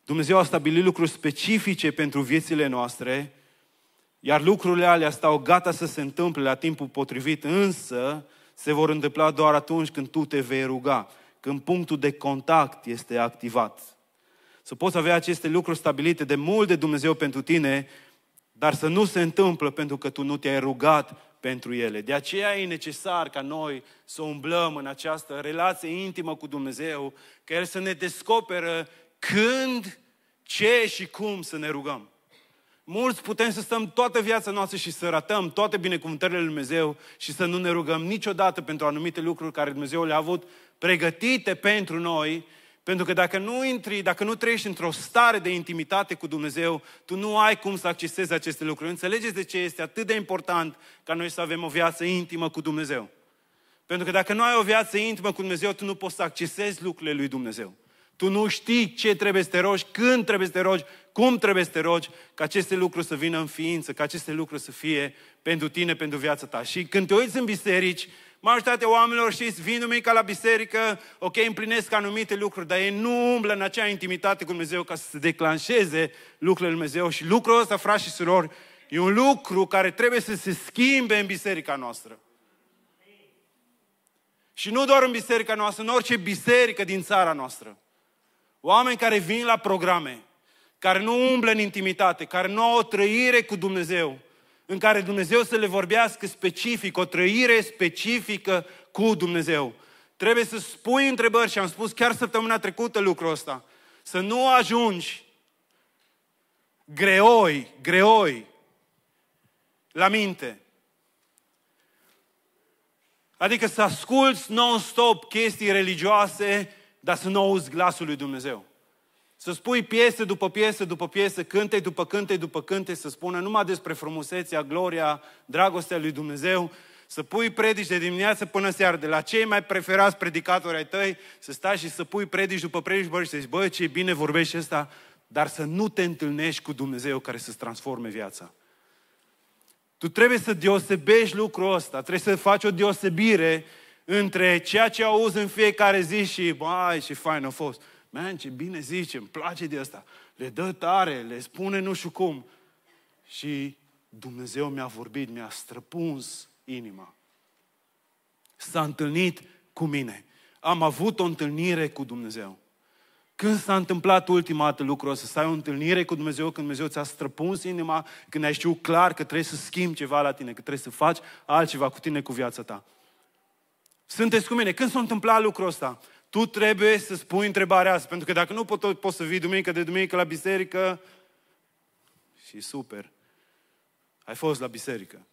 Dumnezeu a stabilit lucruri specifice pentru viețile noastre, iar lucrurile alea stau gata să se întâmple la timpul potrivit, însă se vor întâmpla doar atunci când tu te vei ruga, când punctul de contact este activat. Să poți avea aceste lucruri stabilite de mult de Dumnezeu pentru tine dar să nu se întâmplă pentru că tu nu te-ai rugat pentru ele. De aceea e necesar ca noi să umblăm în această relație intimă cu Dumnezeu, că El să ne descoperă când, ce și cum să ne rugăm. Mulți putem să stăm toată viața noastră și să ratăm toate binecuvântările Lui Dumnezeu și să nu ne rugăm niciodată pentru anumite lucruri care Dumnezeu le-a avut pregătite pentru noi pentru că dacă nu intri, dacă nu treci într-o stare de intimitate cu Dumnezeu, tu nu ai cum să accesezi aceste lucruri. Înțelegeți de ce este atât de important ca noi să avem o viață intimă cu Dumnezeu? Pentru că dacă nu ai o viață intimă cu Dumnezeu, tu nu poți să accesezi lucrurile lui Dumnezeu. Tu nu știi ce trebuie să te rogi, când trebuie să te rogi, cum trebuie să te rogi, ca aceste lucruri să vină în ființă, ca aceste lucruri să fie pentru tine, pentru viața ta. Și când te uiți în biserici, Majoritatea oamenilor, știți, vin duminica la biserică, ok, împlinesc anumite lucruri, dar ei nu umblă în acea intimitate cu Dumnezeu ca să se declanșeze lucrurile lui Dumnezeu. Și lucrul ăsta, frați și surori, e un lucru care trebuie să se schimbe în biserica noastră. Și nu doar în biserica noastră, în orice biserică din țara noastră. Oameni care vin la programe, care nu umblă în intimitate, care nu au o trăire cu Dumnezeu, în care Dumnezeu să le vorbească specific, o trăire specifică cu Dumnezeu. Trebuie să spui întrebări și am spus chiar săptămâna trecută lucrul ăsta. Să nu ajungi greoi, greoi la minte. Adică să asculți non-stop chestii religioase, dar să nu auzi glasul lui Dumnezeu. Să spui piese după piese după piese, cânte după cânte după cânte, să spună numai despre frumusețea, gloria, dragostea lui Dumnezeu, să pui predici de dimineață până seară, de la cei mai preferați predicatori ai tăi, să stai și să pui predici după predici, bă, și să zici, bă, ce bine vorbești ăsta, dar să nu te întâlnești cu Dumnezeu care să-ți transforme viața. Tu trebuie să deosebești lucrul ăsta, trebuie să faci o deosebire între ceea ce auzi în fiecare zi și, bai și fain a fost, Man, ce bine zice, îmi place de asta. Le dă tare, le spune nu știu cum. Și Dumnezeu mi-a vorbit, mi-a străpuns inima. S-a întâlnit cu mine. Am avut o întâlnire cu Dumnezeu. Când s-a întâmplat ultima dată lucrul ăsta? Să ai o întâlnire cu Dumnezeu, când Dumnezeu ți-a străpuns inima, când ai știut clar că trebuie să schimbi ceva la tine, că trebuie să faci altceva cu tine, cu viața ta. Sunteți cu mine. Când s-a întâmplat lucrul ăsta? Tu trebuie să spui întrebarea asta, pentru că dacă nu poți pot să vii duminică de duminică la biserică, și super, ai fost la biserică.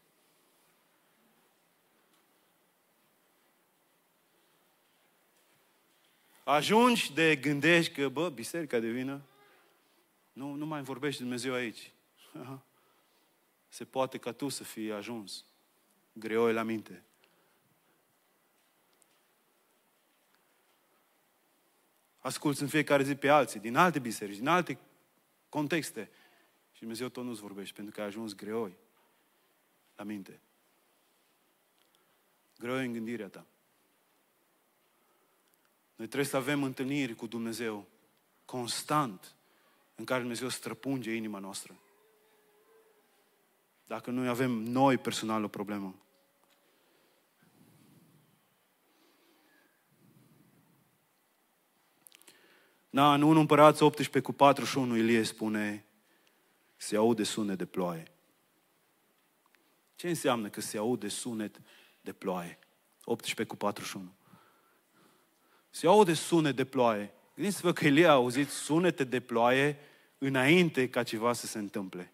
Ajungi de gândești că, bă, biserica de vină, nu, nu mai vorbești Dumnezeu aici. Se poate ca tu să fii ajuns greoi la minte. asculți în fiecare zi pe alții, din alte biserici, din alte contexte. Și Dumnezeu tot nu-ți vorbește, pentru că ai ajuns greoi la minte. Greoi în gândirea ta. Noi trebuie să avem întâlniri cu Dumnezeu constant, în care Dumnezeu străpunge inima noastră. Dacă noi avem noi personal o problemă, Na, în 1 Împărați 18 cu 41 Ilie spune, se aude sunet de ploaie. Ce înseamnă că se aude sunet de ploaie? 18 cu 41. Se aude sunet de ploaie. Gândiți-vă că Ilie a auzit sunete de ploaie înainte ca ceva să se întâmple.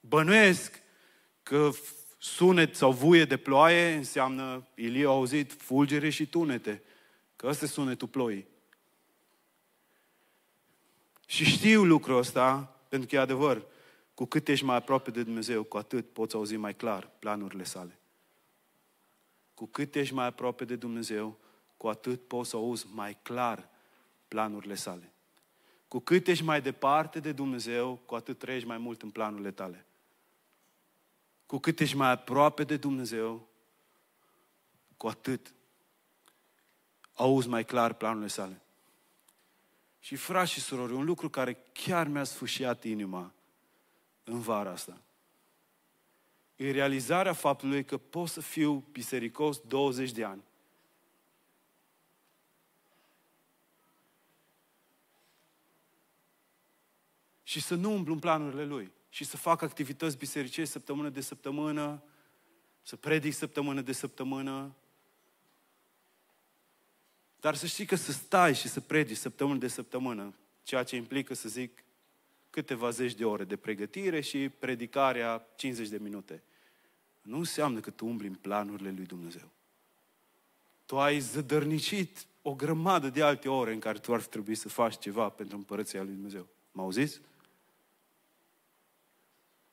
Bănuiesc că sunet sau vuie de ploaie înseamnă Ilie a auzit fulgere și tunete. Că ăsta e sunetul ploii. Și știu lucrul ăsta, pentru că e adevăr, cu cât ești mai aproape de Dumnezeu, cu atât poți auzi mai clar planurile sale. Cu cât ești mai aproape de Dumnezeu, cu atât poți să auzi mai clar planurile sale. Cu cât ești mai departe de Dumnezeu, cu atât trăiești mai mult în planurile tale. Cu cât ești mai aproape de Dumnezeu, cu atât auzi mai clar planurile sale. Și frați și surori, un lucru care chiar mi-a sfâșiat inima în vara asta. E realizarea faptului că pot să fiu bisericos 20 de ani. Și să nu umblu în planurile lui. Și să fac activități bisericești săptămână de săptămână, să predic săptămână de săptămână, dar să știi că să stai și să predici săptămână de săptămână, ceea ce implică, să zic, câteva zeci de ore de pregătire și predicarea 50 de minute. Nu înseamnă că tu umbli în planurile lui Dumnezeu. Tu ai zădărnicit o grămadă de alte ore în care tu ar trebui să faci ceva pentru împărăția lui Dumnezeu. M-auziți?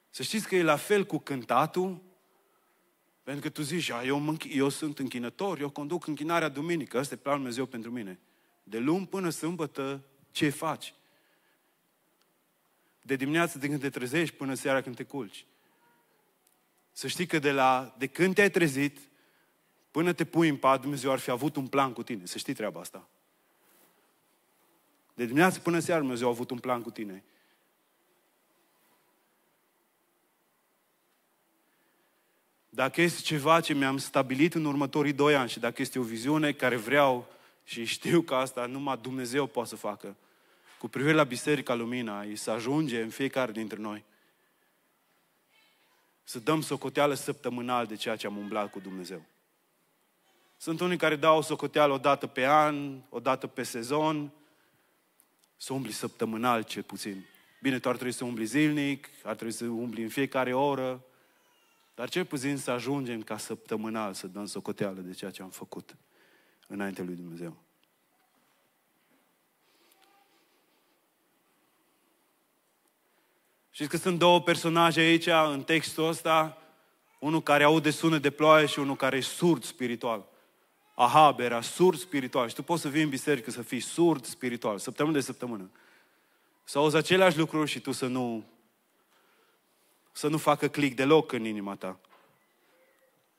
Să știți că e la fel cu cântatul, pentru că tu zici, A, ah, eu, mânch- eu sunt închinător, eu conduc închinarea duminică, ăsta e planul Dumnezeu pentru mine. De luni până sâmbătă, ce faci? De dimineață de când te trezești până seara când te culci. Să știi că de, la, de când te-ai trezit până te pui în pat, Dumnezeu ar fi avut un plan cu tine. Să știi treaba asta. De dimineață până seara Dumnezeu a avut un plan cu tine. Dacă este ceva ce mi-am stabilit în următorii doi ani și dacă este o viziune care vreau și știu că asta numai Dumnezeu poate să facă, cu privire la Biserica Lumina, e să ajunge în fiecare dintre noi să dăm socoteală săptămânal de ceea ce am umblat cu Dumnezeu. Sunt unii care dau socoteală o dată pe an, o dată pe sezon, să umbli săptămânal ce puțin. Bine, tu ar trebui să umbli zilnic, ar trebui să umbli în fiecare oră, dar ce puțin să ajungem ca săptămânal să dăm socoteală de ceea ce am făcut înainte lui Dumnezeu. Știți că sunt două personaje aici în textul ăsta, unul care aude sunet de ploaie și unul care e surd spiritual. Ahab era surd spiritual și tu poți să vii în biserică să fii surd spiritual, săptămână de săptămână. Să auzi aceleași lucruri și tu să nu să nu facă click deloc în inima ta.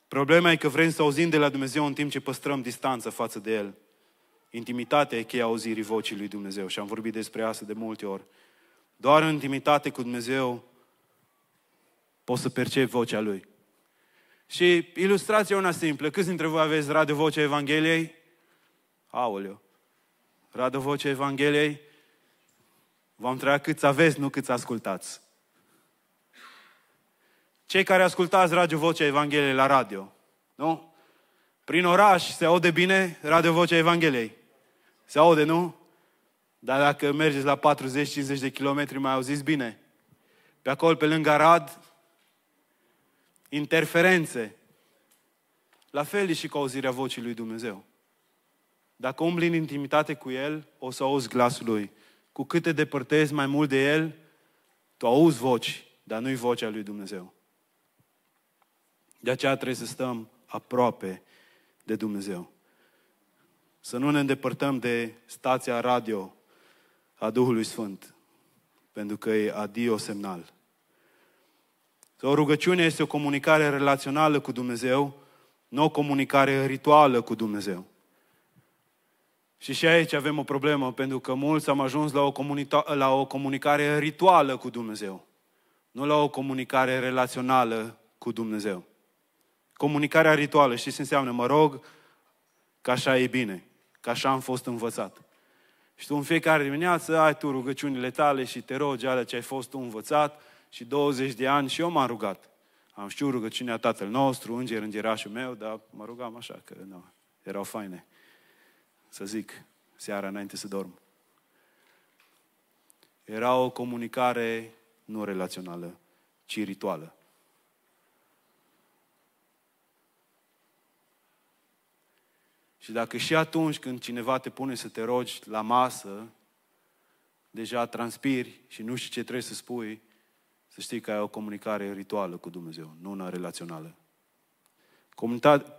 Problema e că vrem să auzim de la Dumnezeu în timp ce păstrăm distanță față de El. Intimitatea e cheia auzirii vocii lui Dumnezeu și am vorbit despre asta de multe ori. Doar în intimitate cu Dumnezeu poți să percepi vocea Lui. Și ilustrația una simplă. Câți dintre voi aveți radio vocea Evangheliei? Aoleu! Radio vocea Evangheliei? V-am întrebat câți aveți, nu câți ascultați cei care ascultați Radio Vocea Evangheliei la radio, nu? Prin oraș se aude bine Radio Vocea Evangheliei. Se aude, nu? Dar dacă mergeți la 40-50 de kilometri, mai auziți bine. Pe acolo, pe lângă Arad, interferențe. La fel e și cu auzirea vocii lui Dumnezeu. Dacă umbli în intimitate cu El, o să auzi glasul Lui. Cu cât te depărtezi mai mult de El, tu auzi voci, dar nu-i vocea lui Dumnezeu. De aceea trebuie să stăm aproape de Dumnezeu. Să nu ne îndepărtăm de stația radio a Duhului Sfânt, pentru că e adio semnal. O rugăciune este o comunicare relațională cu Dumnezeu, nu o comunicare rituală cu Dumnezeu. Și și aici avem o problemă, pentru că mulți am ajuns la o, la o comunicare rituală cu Dumnezeu, nu la o comunicare relațională cu Dumnezeu. Comunicarea rituală, știți ce înseamnă? Mă rog că așa e bine, că așa am fost învățat. Și tu în fiecare dimineață ai tu rugăciunile tale și te rogi alea ce ai fost tu învățat și 20 de ani și eu m-am rugat. Am știut rugăciunea Tatăl nostru, Înger, Îngerașul meu, dar mă rugam așa, că nu, erau faine. Să zic, seara înainte să dorm. Era o comunicare nu relațională, ci rituală. Și dacă și atunci când cineva te pune să te rogi la masă, deja transpiri și nu știi ce trebuie să spui, să știi că ai o comunicare rituală cu Dumnezeu, nu una relațională.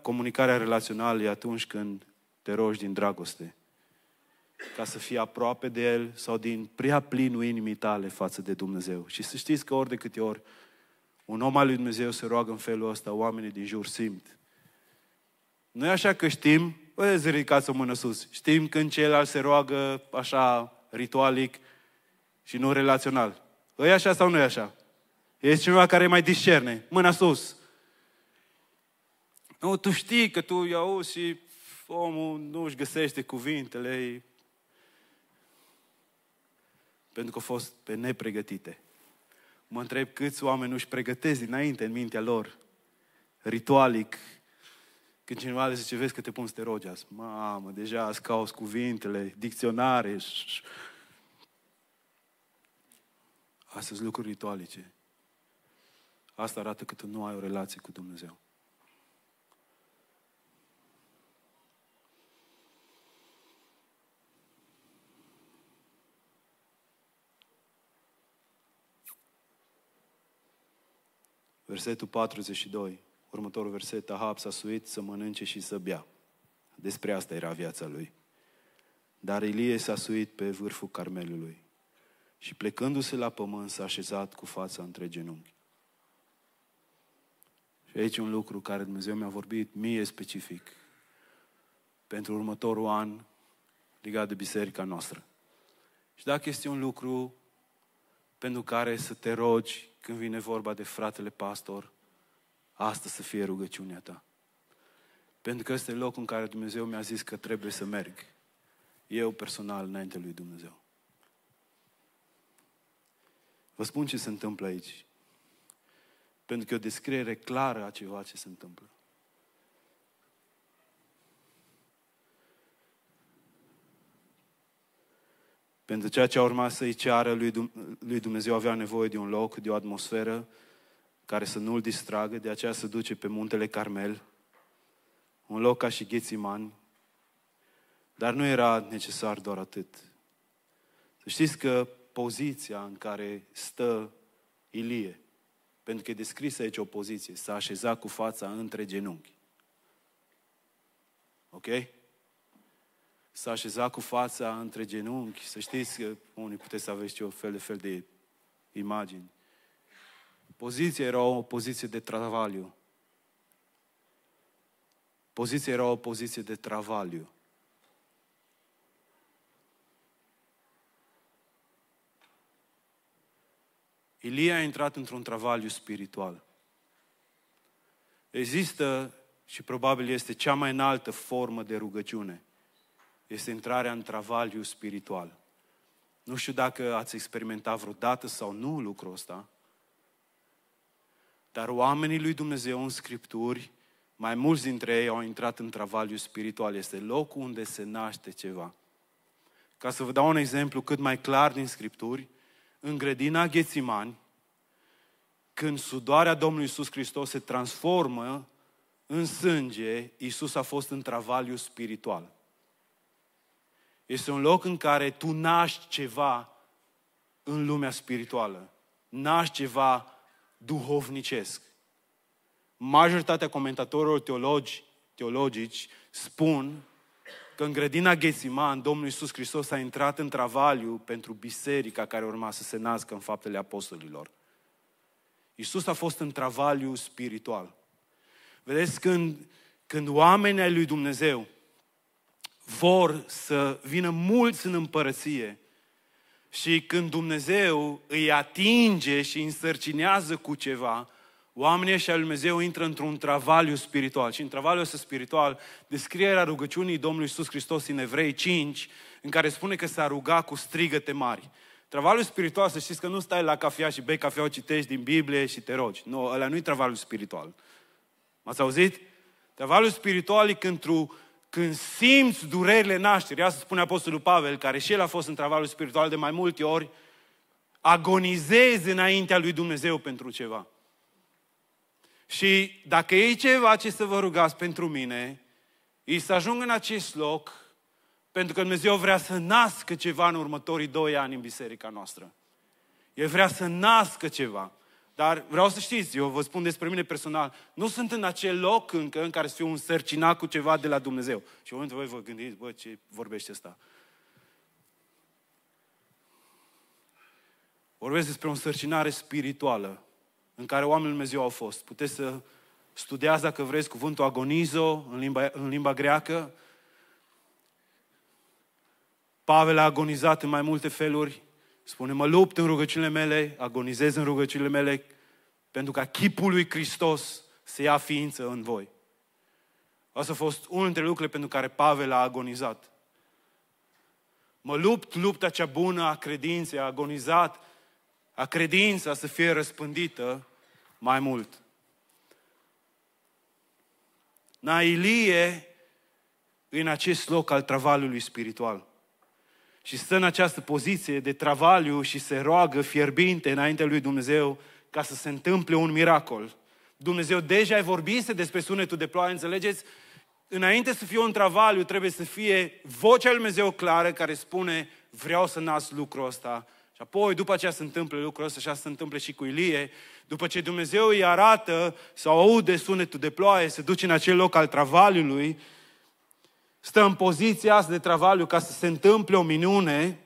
Comunicarea relațională e atunci când te rogi din dragoste, ca să fii aproape de El sau din prea plinul inimii tale față de Dumnezeu. Și să știți că ori de câte ori un om al lui Dumnezeu se roagă în felul ăsta, oamenii din jur simt. Nu e așa că știm Puteți ridicați o mână sus. Știm când ceilalți se roagă așa ritualic și nu relațional. E așa sau nu e așa? E cineva care mai discerne. Mâna sus. Nu, tu știi că tu îi auzi și omul nu își găsește cuvintele. Pentru că au fost pe nepregătite. Mă întreb câți oameni nu își pregătesc dinainte în mintea lor, ritualic, când cineva zice, vezi că te pun steroide, azi, mamă, deja îți cauți cuvintele, dicționare. sunt lucruri ritualice. Asta arată că tu nu ai o relație cu Dumnezeu. Versetul 42 următorul verset, Ahab s-a suit să mănânce și să bea. Despre asta era viața lui. Dar Ilie s-a suit pe vârful Carmelului și plecându-se la pământ s-a așezat cu fața între genunchi. Și aici un lucru care Dumnezeu mi-a vorbit mie specific pentru următorul an legat de biserica noastră. Și dacă este un lucru pentru care să te rogi când vine vorba de fratele pastor, Asta să fie rugăciunea ta. Pentru că este locul în care Dumnezeu mi-a zis că trebuie să merg. Eu personal înainte lui Dumnezeu. Vă spun ce se întâmplă aici. Pentru că e o descriere clară a ceva ce se întâmplă. Pentru ceea ce a urmat să-i ceară lui Dumnezeu avea nevoie de un loc, de o atmosferă care să nu-l distragă, de aceea se duce pe muntele Carmel, un loc ca și Ghețiman, dar nu era necesar doar atât. Să știți că poziția în care stă Ilie, pentru că e descrisă aici o poziție, s-a așezat cu fața între genunchi. Ok? S-a așezat cu fața între genunchi. Să știți că unii puteți să aveți și o fel de fel de imagini. Poziția era o poziție de travaliu. Poziția era o poziție de travaliu. Ilie a intrat într-un travaliu spiritual. Există și probabil este cea mai înaltă formă de rugăciune. Este intrarea în travaliu spiritual. Nu știu dacă ați experimentat vreodată sau nu lucrul ăsta, dar oamenii lui Dumnezeu în Scripturi, mai mulți dintre ei au intrat în travaliu spiritual. Este locul unde se naște ceva. Ca să vă dau un exemplu cât mai clar din Scripturi, în grădina Ghețimani, când sudoarea Domnului Iisus Hristos se transformă în sânge, Iisus a fost în travaliu spiritual. Este un loc în care tu naști ceva în lumea spirituală. Naști ceva duhovnicesc. Majoritatea comentatorilor teologi, teologici spun că în grădina Ghețiman, Domnul Iisus Hristos a intrat în travaliu pentru biserica care urma să se nască în faptele apostolilor. Iisus a fost în travaliu spiritual. Vedeți, când, când oamenii lui Dumnezeu vor să vină mulți în împărăție, și când Dumnezeu îi atinge și îi însărcinează cu ceva, oamenii și al Dumnezeu intră într-un travaliu spiritual. Și în travaliu ăsta spiritual, descrierea rugăciunii Domnului Iisus Hristos în Evrei 5, în care spune că s-a rugat cu strigăte mari. Travaliu spiritual, să știți că nu stai la cafea și bei cafea, o citești din Biblie și te rogi. Nu, ăla nu-i travaliu spiritual. M-ați auzit? Travaliu spiritual e când tu când simți durerile nașterii, asta spune Apostolul Pavel, care și el a fost în travalul spiritual de mai multe ori, agonizezi înaintea lui Dumnezeu pentru ceva. Și dacă e ceva ce să vă rugați pentru mine, e să ajung în acest loc, pentru că Dumnezeu vrea să nască ceva în următorii doi ani în biserica noastră. El vrea să nască ceva. Dar vreau să știți, eu vă spun despre mine personal, nu sunt în acel loc încă în care să fiu însărcinat cu ceva de la Dumnezeu. Și în momentul voi vă gândiți, bă, ce vorbește asta? Vorbesc despre o însărcinare spirituală în care oamenii Lui Dumnezeu au fost. Puteți să studiați, dacă vreți, cuvântul agonizo în limba, în limba greacă. Pavel a agonizat în mai multe feluri. Spune, mă lupt în rugăciunile mele, agonizez în rugăciunile mele, pentru ca chipul lui Hristos să ia ființă în voi. Asta a fost unul dintre lucrurile pentru care Pavel a agonizat. Mă lupt lupta cea bună a credinței, a agonizat, a credința să fie răspândită mai mult. Nailie în acest loc al travaliului spiritual și stă în această poziție de travaliu și se roagă fierbinte înaintea lui Dumnezeu ca să se întâmple un miracol. Dumnezeu deja ai vorbise despre sunetul de ploaie, înțelegeți? Înainte să fie un travaliu, trebuie să fie vocea lui Dumnezeu clară care spune vreau să nasc lucrul ăsta. Și apoi, după aceea se întâmplă lucrul ăsta, așa se întâmplă și cu Ilie. După ce Dumnezeu îi arată sau aude sunetul de ploaie, se duce în acel loc al travaliului stă în poziția asta de travaliu ca să se întâmple o minune,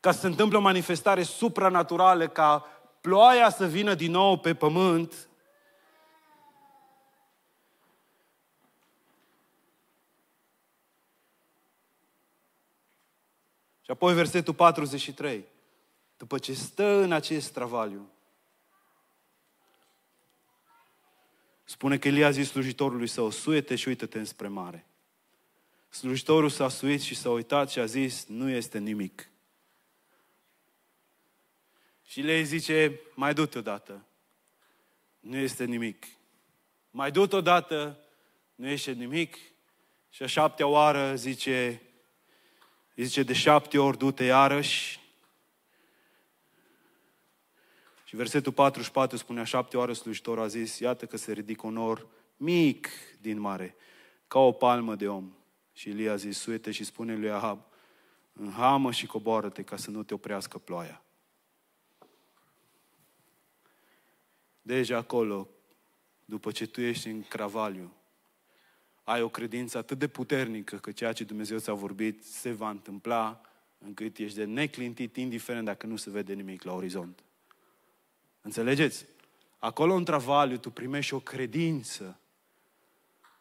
ca să se întâmple o manifestare supranaturală, ca ploaia să vină din nou pe pământ, Și apoi versetul 43. După ce stă în acest travaliu, Spune că Elia a zis slujitorului său, suie și uită-te înspre mare. Slujitorul s-a suit și s-a uitat și a zis, nu este nimic. Și le zice, mai du-te odată. Nu este nimic. Mai du-te odată, nu este nimic. Și a șaptea oară zice, zice de șapte ori du-te iarăși versetul 44 spunea, șapte oară slujitorul a zis, iată că se ridică un nor mic din mare, ca o palmă de om. Și Ilie a zis, suete și spune lui Ahab, înhamă și coboară-te ca să nu te oprească ploaia. Deja acolo, după ce tu ești în cravaliu, ai o credință atât de puternică că ceea ce Dumnezeu ți-a vorbit se va întâmpla încât ești de neclintit, indiferent dacă nu se vede nimic la orizont. Înțelegeți? Acolo în travaliu tu primești o credință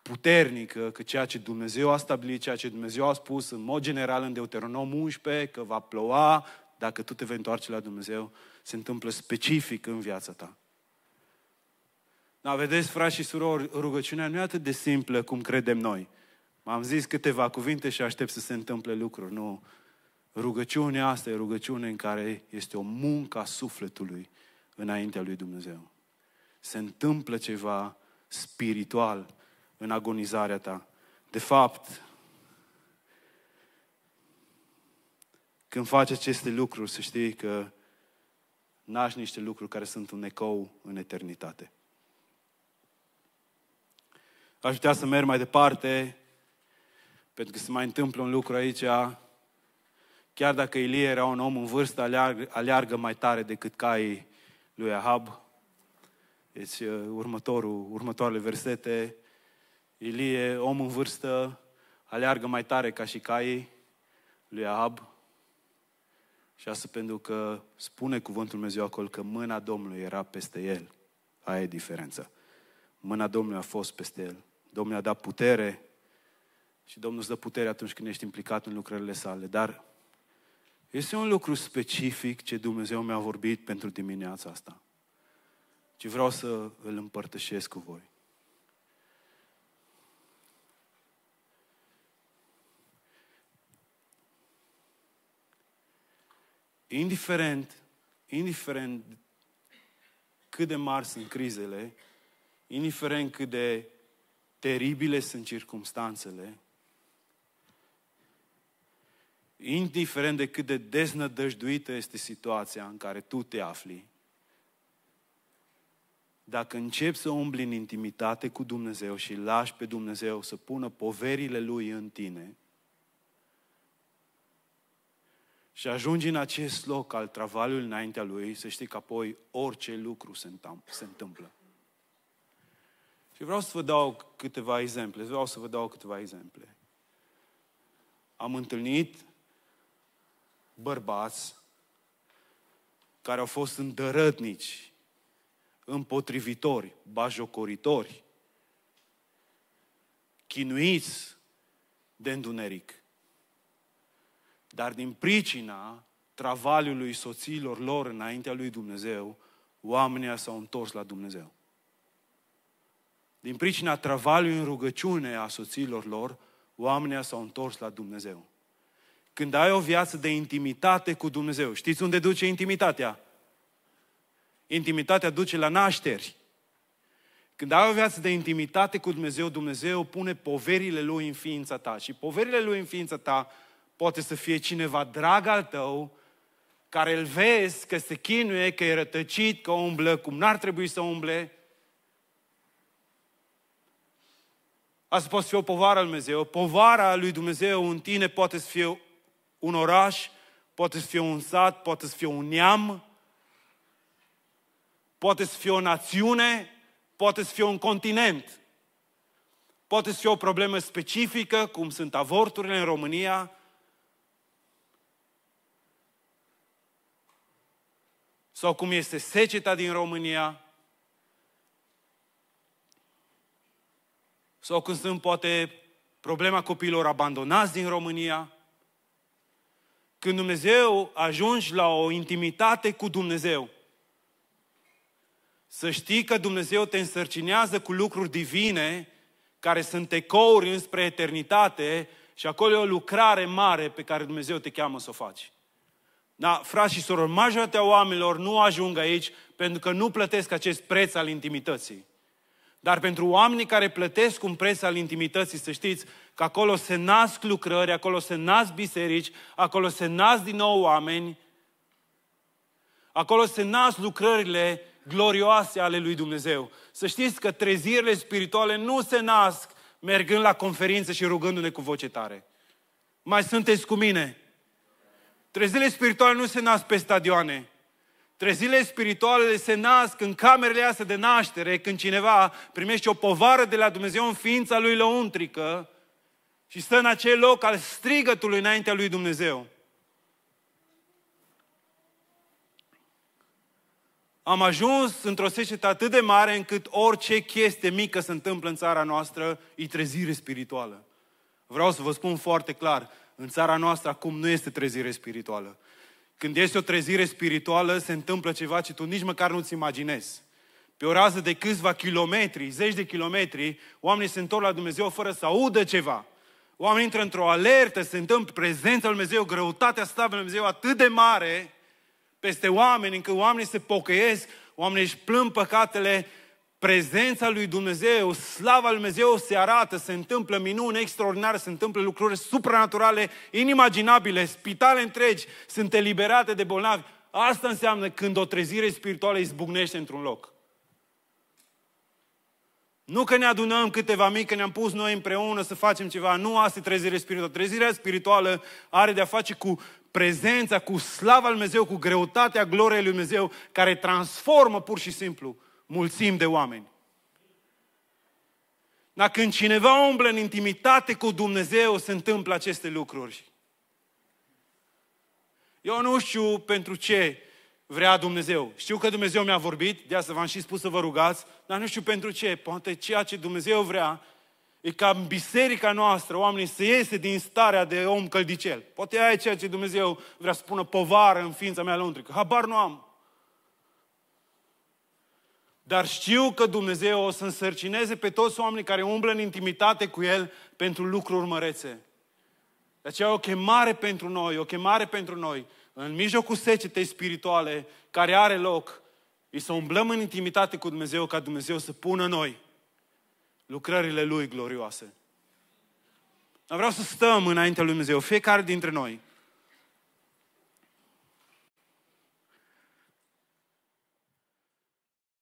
puternică că ceea ce Dumnezeu a stabilit, ceea ce Dumnezeu a spus în mod general în Deuteronom 11, că va ploua dacă tu te vei întoarce la Dumnezeu, se întâmplă specific în viața ta. Dar vedeți, frați și surori, rugăciunea nu e atât de simplă cum credem noi. M-am zis câteva cuvinte și aștept să se întâmple lucruri. Nu. Rugăciunea asta e rugăciune în care este o muncă a sufletului înaintea lui Dumnezeu. Se întâmplă ceva spiritual în agonizarea ta. De fapt, când faci aceste lucruri, să știi că naști niște lucruri care sunt un ecou în eternitate. Aș putea să merg mai departe, pentru că se mai întâmplă un lucru aici. Chiar dacă Ilie era un om în vârstă, aleargă, aleargă mai tare decât caii lui Ahab. Deci, uh, următorul, următoarele versete, Ilie, om în vârstă, aleargă mai tare ca și caii lui Ahab. Și asta pentru că spune cuvântul Dumnezeu acolo că mâna Domnului era peste el. Aia e diferența. Mâna Domnului a fost peste el. Domnul a dat putere și Domnul îți dă putere atunci când ești implicat în lucrările sale. Dar este un lucru specific ce Dumnezeu mi-a vorbit pentru dimineața asta. Ce vreau să îl împărtășesc cu voi. Indiferent, indiferent cât de mari sunt crizele, indiferent cât de teribile sunt circumstanțele, indiferent de cât de deznădăjduită este situația în care tu te afli, dacă începi să umbli în intimitate cu Dumnezeu și lași pe Dumnezeu să pună poverile Lui în tine și ajungi în acest loc al travaliului înaintea Lui, să știi că apoi orice lucru se întâmplă. Și vreau să vă dau câteva exemple, vreau să vă dau câteva exemple. Am întâlnit bărbați care au fost îndărătnici, împotrivitori, bajocoritori, chinuiți de înduneric. Dar din pricina travaliului soțiilor lor înaintea lui Dumnezeu, oamenii s-au întors la Dumnezeu. Din pricina travaliului în rugăciune a soțiilor lor, oamenii s-au întors la Dumnezeu când ai o viață de intimitate cu Dumnezeu. Știți unde duce intimitatea? Intimitatea duce la nașteri. Când ai o viață de intimitate cu Dumnezeu, Dumnezeu pune poverile Lui în ființa ta. Și poverile Lui în ființa ta poate să fie cineva drag al tău, care îl vezi că se chinuie, că e rătăcit, că umblă cum n-ar trebui să umble. Asta poate fi o povară al Dumnezeu. Povara lui Dumnezeu în tine poate să fie un oraș, poate să fie un sat, poate să fie un neam, poate să fie o națiune, poate să fie un continent. Poate să fie o problemă specifică, cum sunt avorturile în România. Sau cum este seceta din România. Sau cum sunt poate problema copiilor abandonați din România. Când Dumnezeu ajungi la o intimitate cu Dumnezeu, să știi că Dumnezeu te însărcinează cu lucruri divine care sunt ecouri înspre eternitate și acolo e o lucrare mare pe care Dumnezeu te cheamă să o faci. Da, frați și sorori, majoritatea oamenilor nu ajung aici pentru că nu plătesc acest preț al intimității. Dar pentru oamenii care plătesc un preț al intimității, să știți, că acolo se nasc lucrări, acolo se nasc biserici, acolo se nasc din nou oameni, acolo se nasc lucrările glorioase ale lui Dumnezeu. Să știți că trezirile spirituale nu se nasc mergând la conferințe și rugându-ne cu voce tare. Mai sunteți cu mine? Trezirile spirituale nu se nasc pe stadioane. Trezile spirituale se nasc în camerele astea de naștere, când cineva primește o povară de la Dumnezeu în ființa lui lăuntrică și stă în acel loc al strigătului înaintea lui Dumnezeu. Am ajuns într-o secetă atât de mare încât orice chestie mică se întâmplă în țara noastră e trezire spirituală. Vreau să vă spun foarte clar, în țara noastră acum nu este trezire spirituală. Când este o trezire spirituală, se întâmplă ceva ce tu nici măcar nu-ți imaginezi. Pe o rază de câțiva kilometri, zeci de kilometri, oamenii se întorc la Dumnezeu fără să audă ceva. Oamenii intră într-o alertă, se întâmplă prezența lui Dumnezeu, greutatea stavului lui Dumnezeu atât de mare peste oameni, încât oamenii se pocăiesc, oamenii își plâng păcatele, prezența lui Dumnezeu, slava lui Dumnezeu se arată, se întâmplă minuni extraordinare, se întâmplă lucruri supranaturale, inimaginabile, spitale întregi sunt eliberate de bolnavi. Asta înseamnă când o trezire spirituală izbucnește într-un loc. Nu că ne adunăm câteva mii, că ne-am pus noi împreună să facem ceva. Nu asta e trezirea spirituală. Trezirea spirituală are de-a face cu prezența, cu slava lui Dumnezeu, cu greutatea gloriei lui Dumnezeu, care transformă pur și simplu mulțimi de oameni. Dar când cineva umblă în intimitate cu Dumnezeu, se întâmplă aceste lucruri. Eu nu știu pentru ce vrea Dumnezeu. Știu că Dumnezeu mi-a vorbit, de asta v-am și spus să vă rugați, dar nu știu pentru ce. Poate ceea ce Dumnezeu vrea e ca în biserica noastră oamenii să iese din starea de om căldicel. Poate aia e ceea ce Dumnezeu vrea să pună povară în ființa mea lăuntrică. Habar nu am. Dar știu că Dumnezeu o să însărcineze pe toți oamenii care umblă în intimitate cu El pentru lucruri mărețe. De aceea o chemare pentru noi, o chemare pentru noi în mijlocul secetei spirituale care are loc, e să umblăm în intimitate cu Dumnezeu ca Dumnezeu să pună noi lucrările Lui glorioase. Dar vreau să stăm înaintea Lui Dumnezeu, fiecare dintre noi,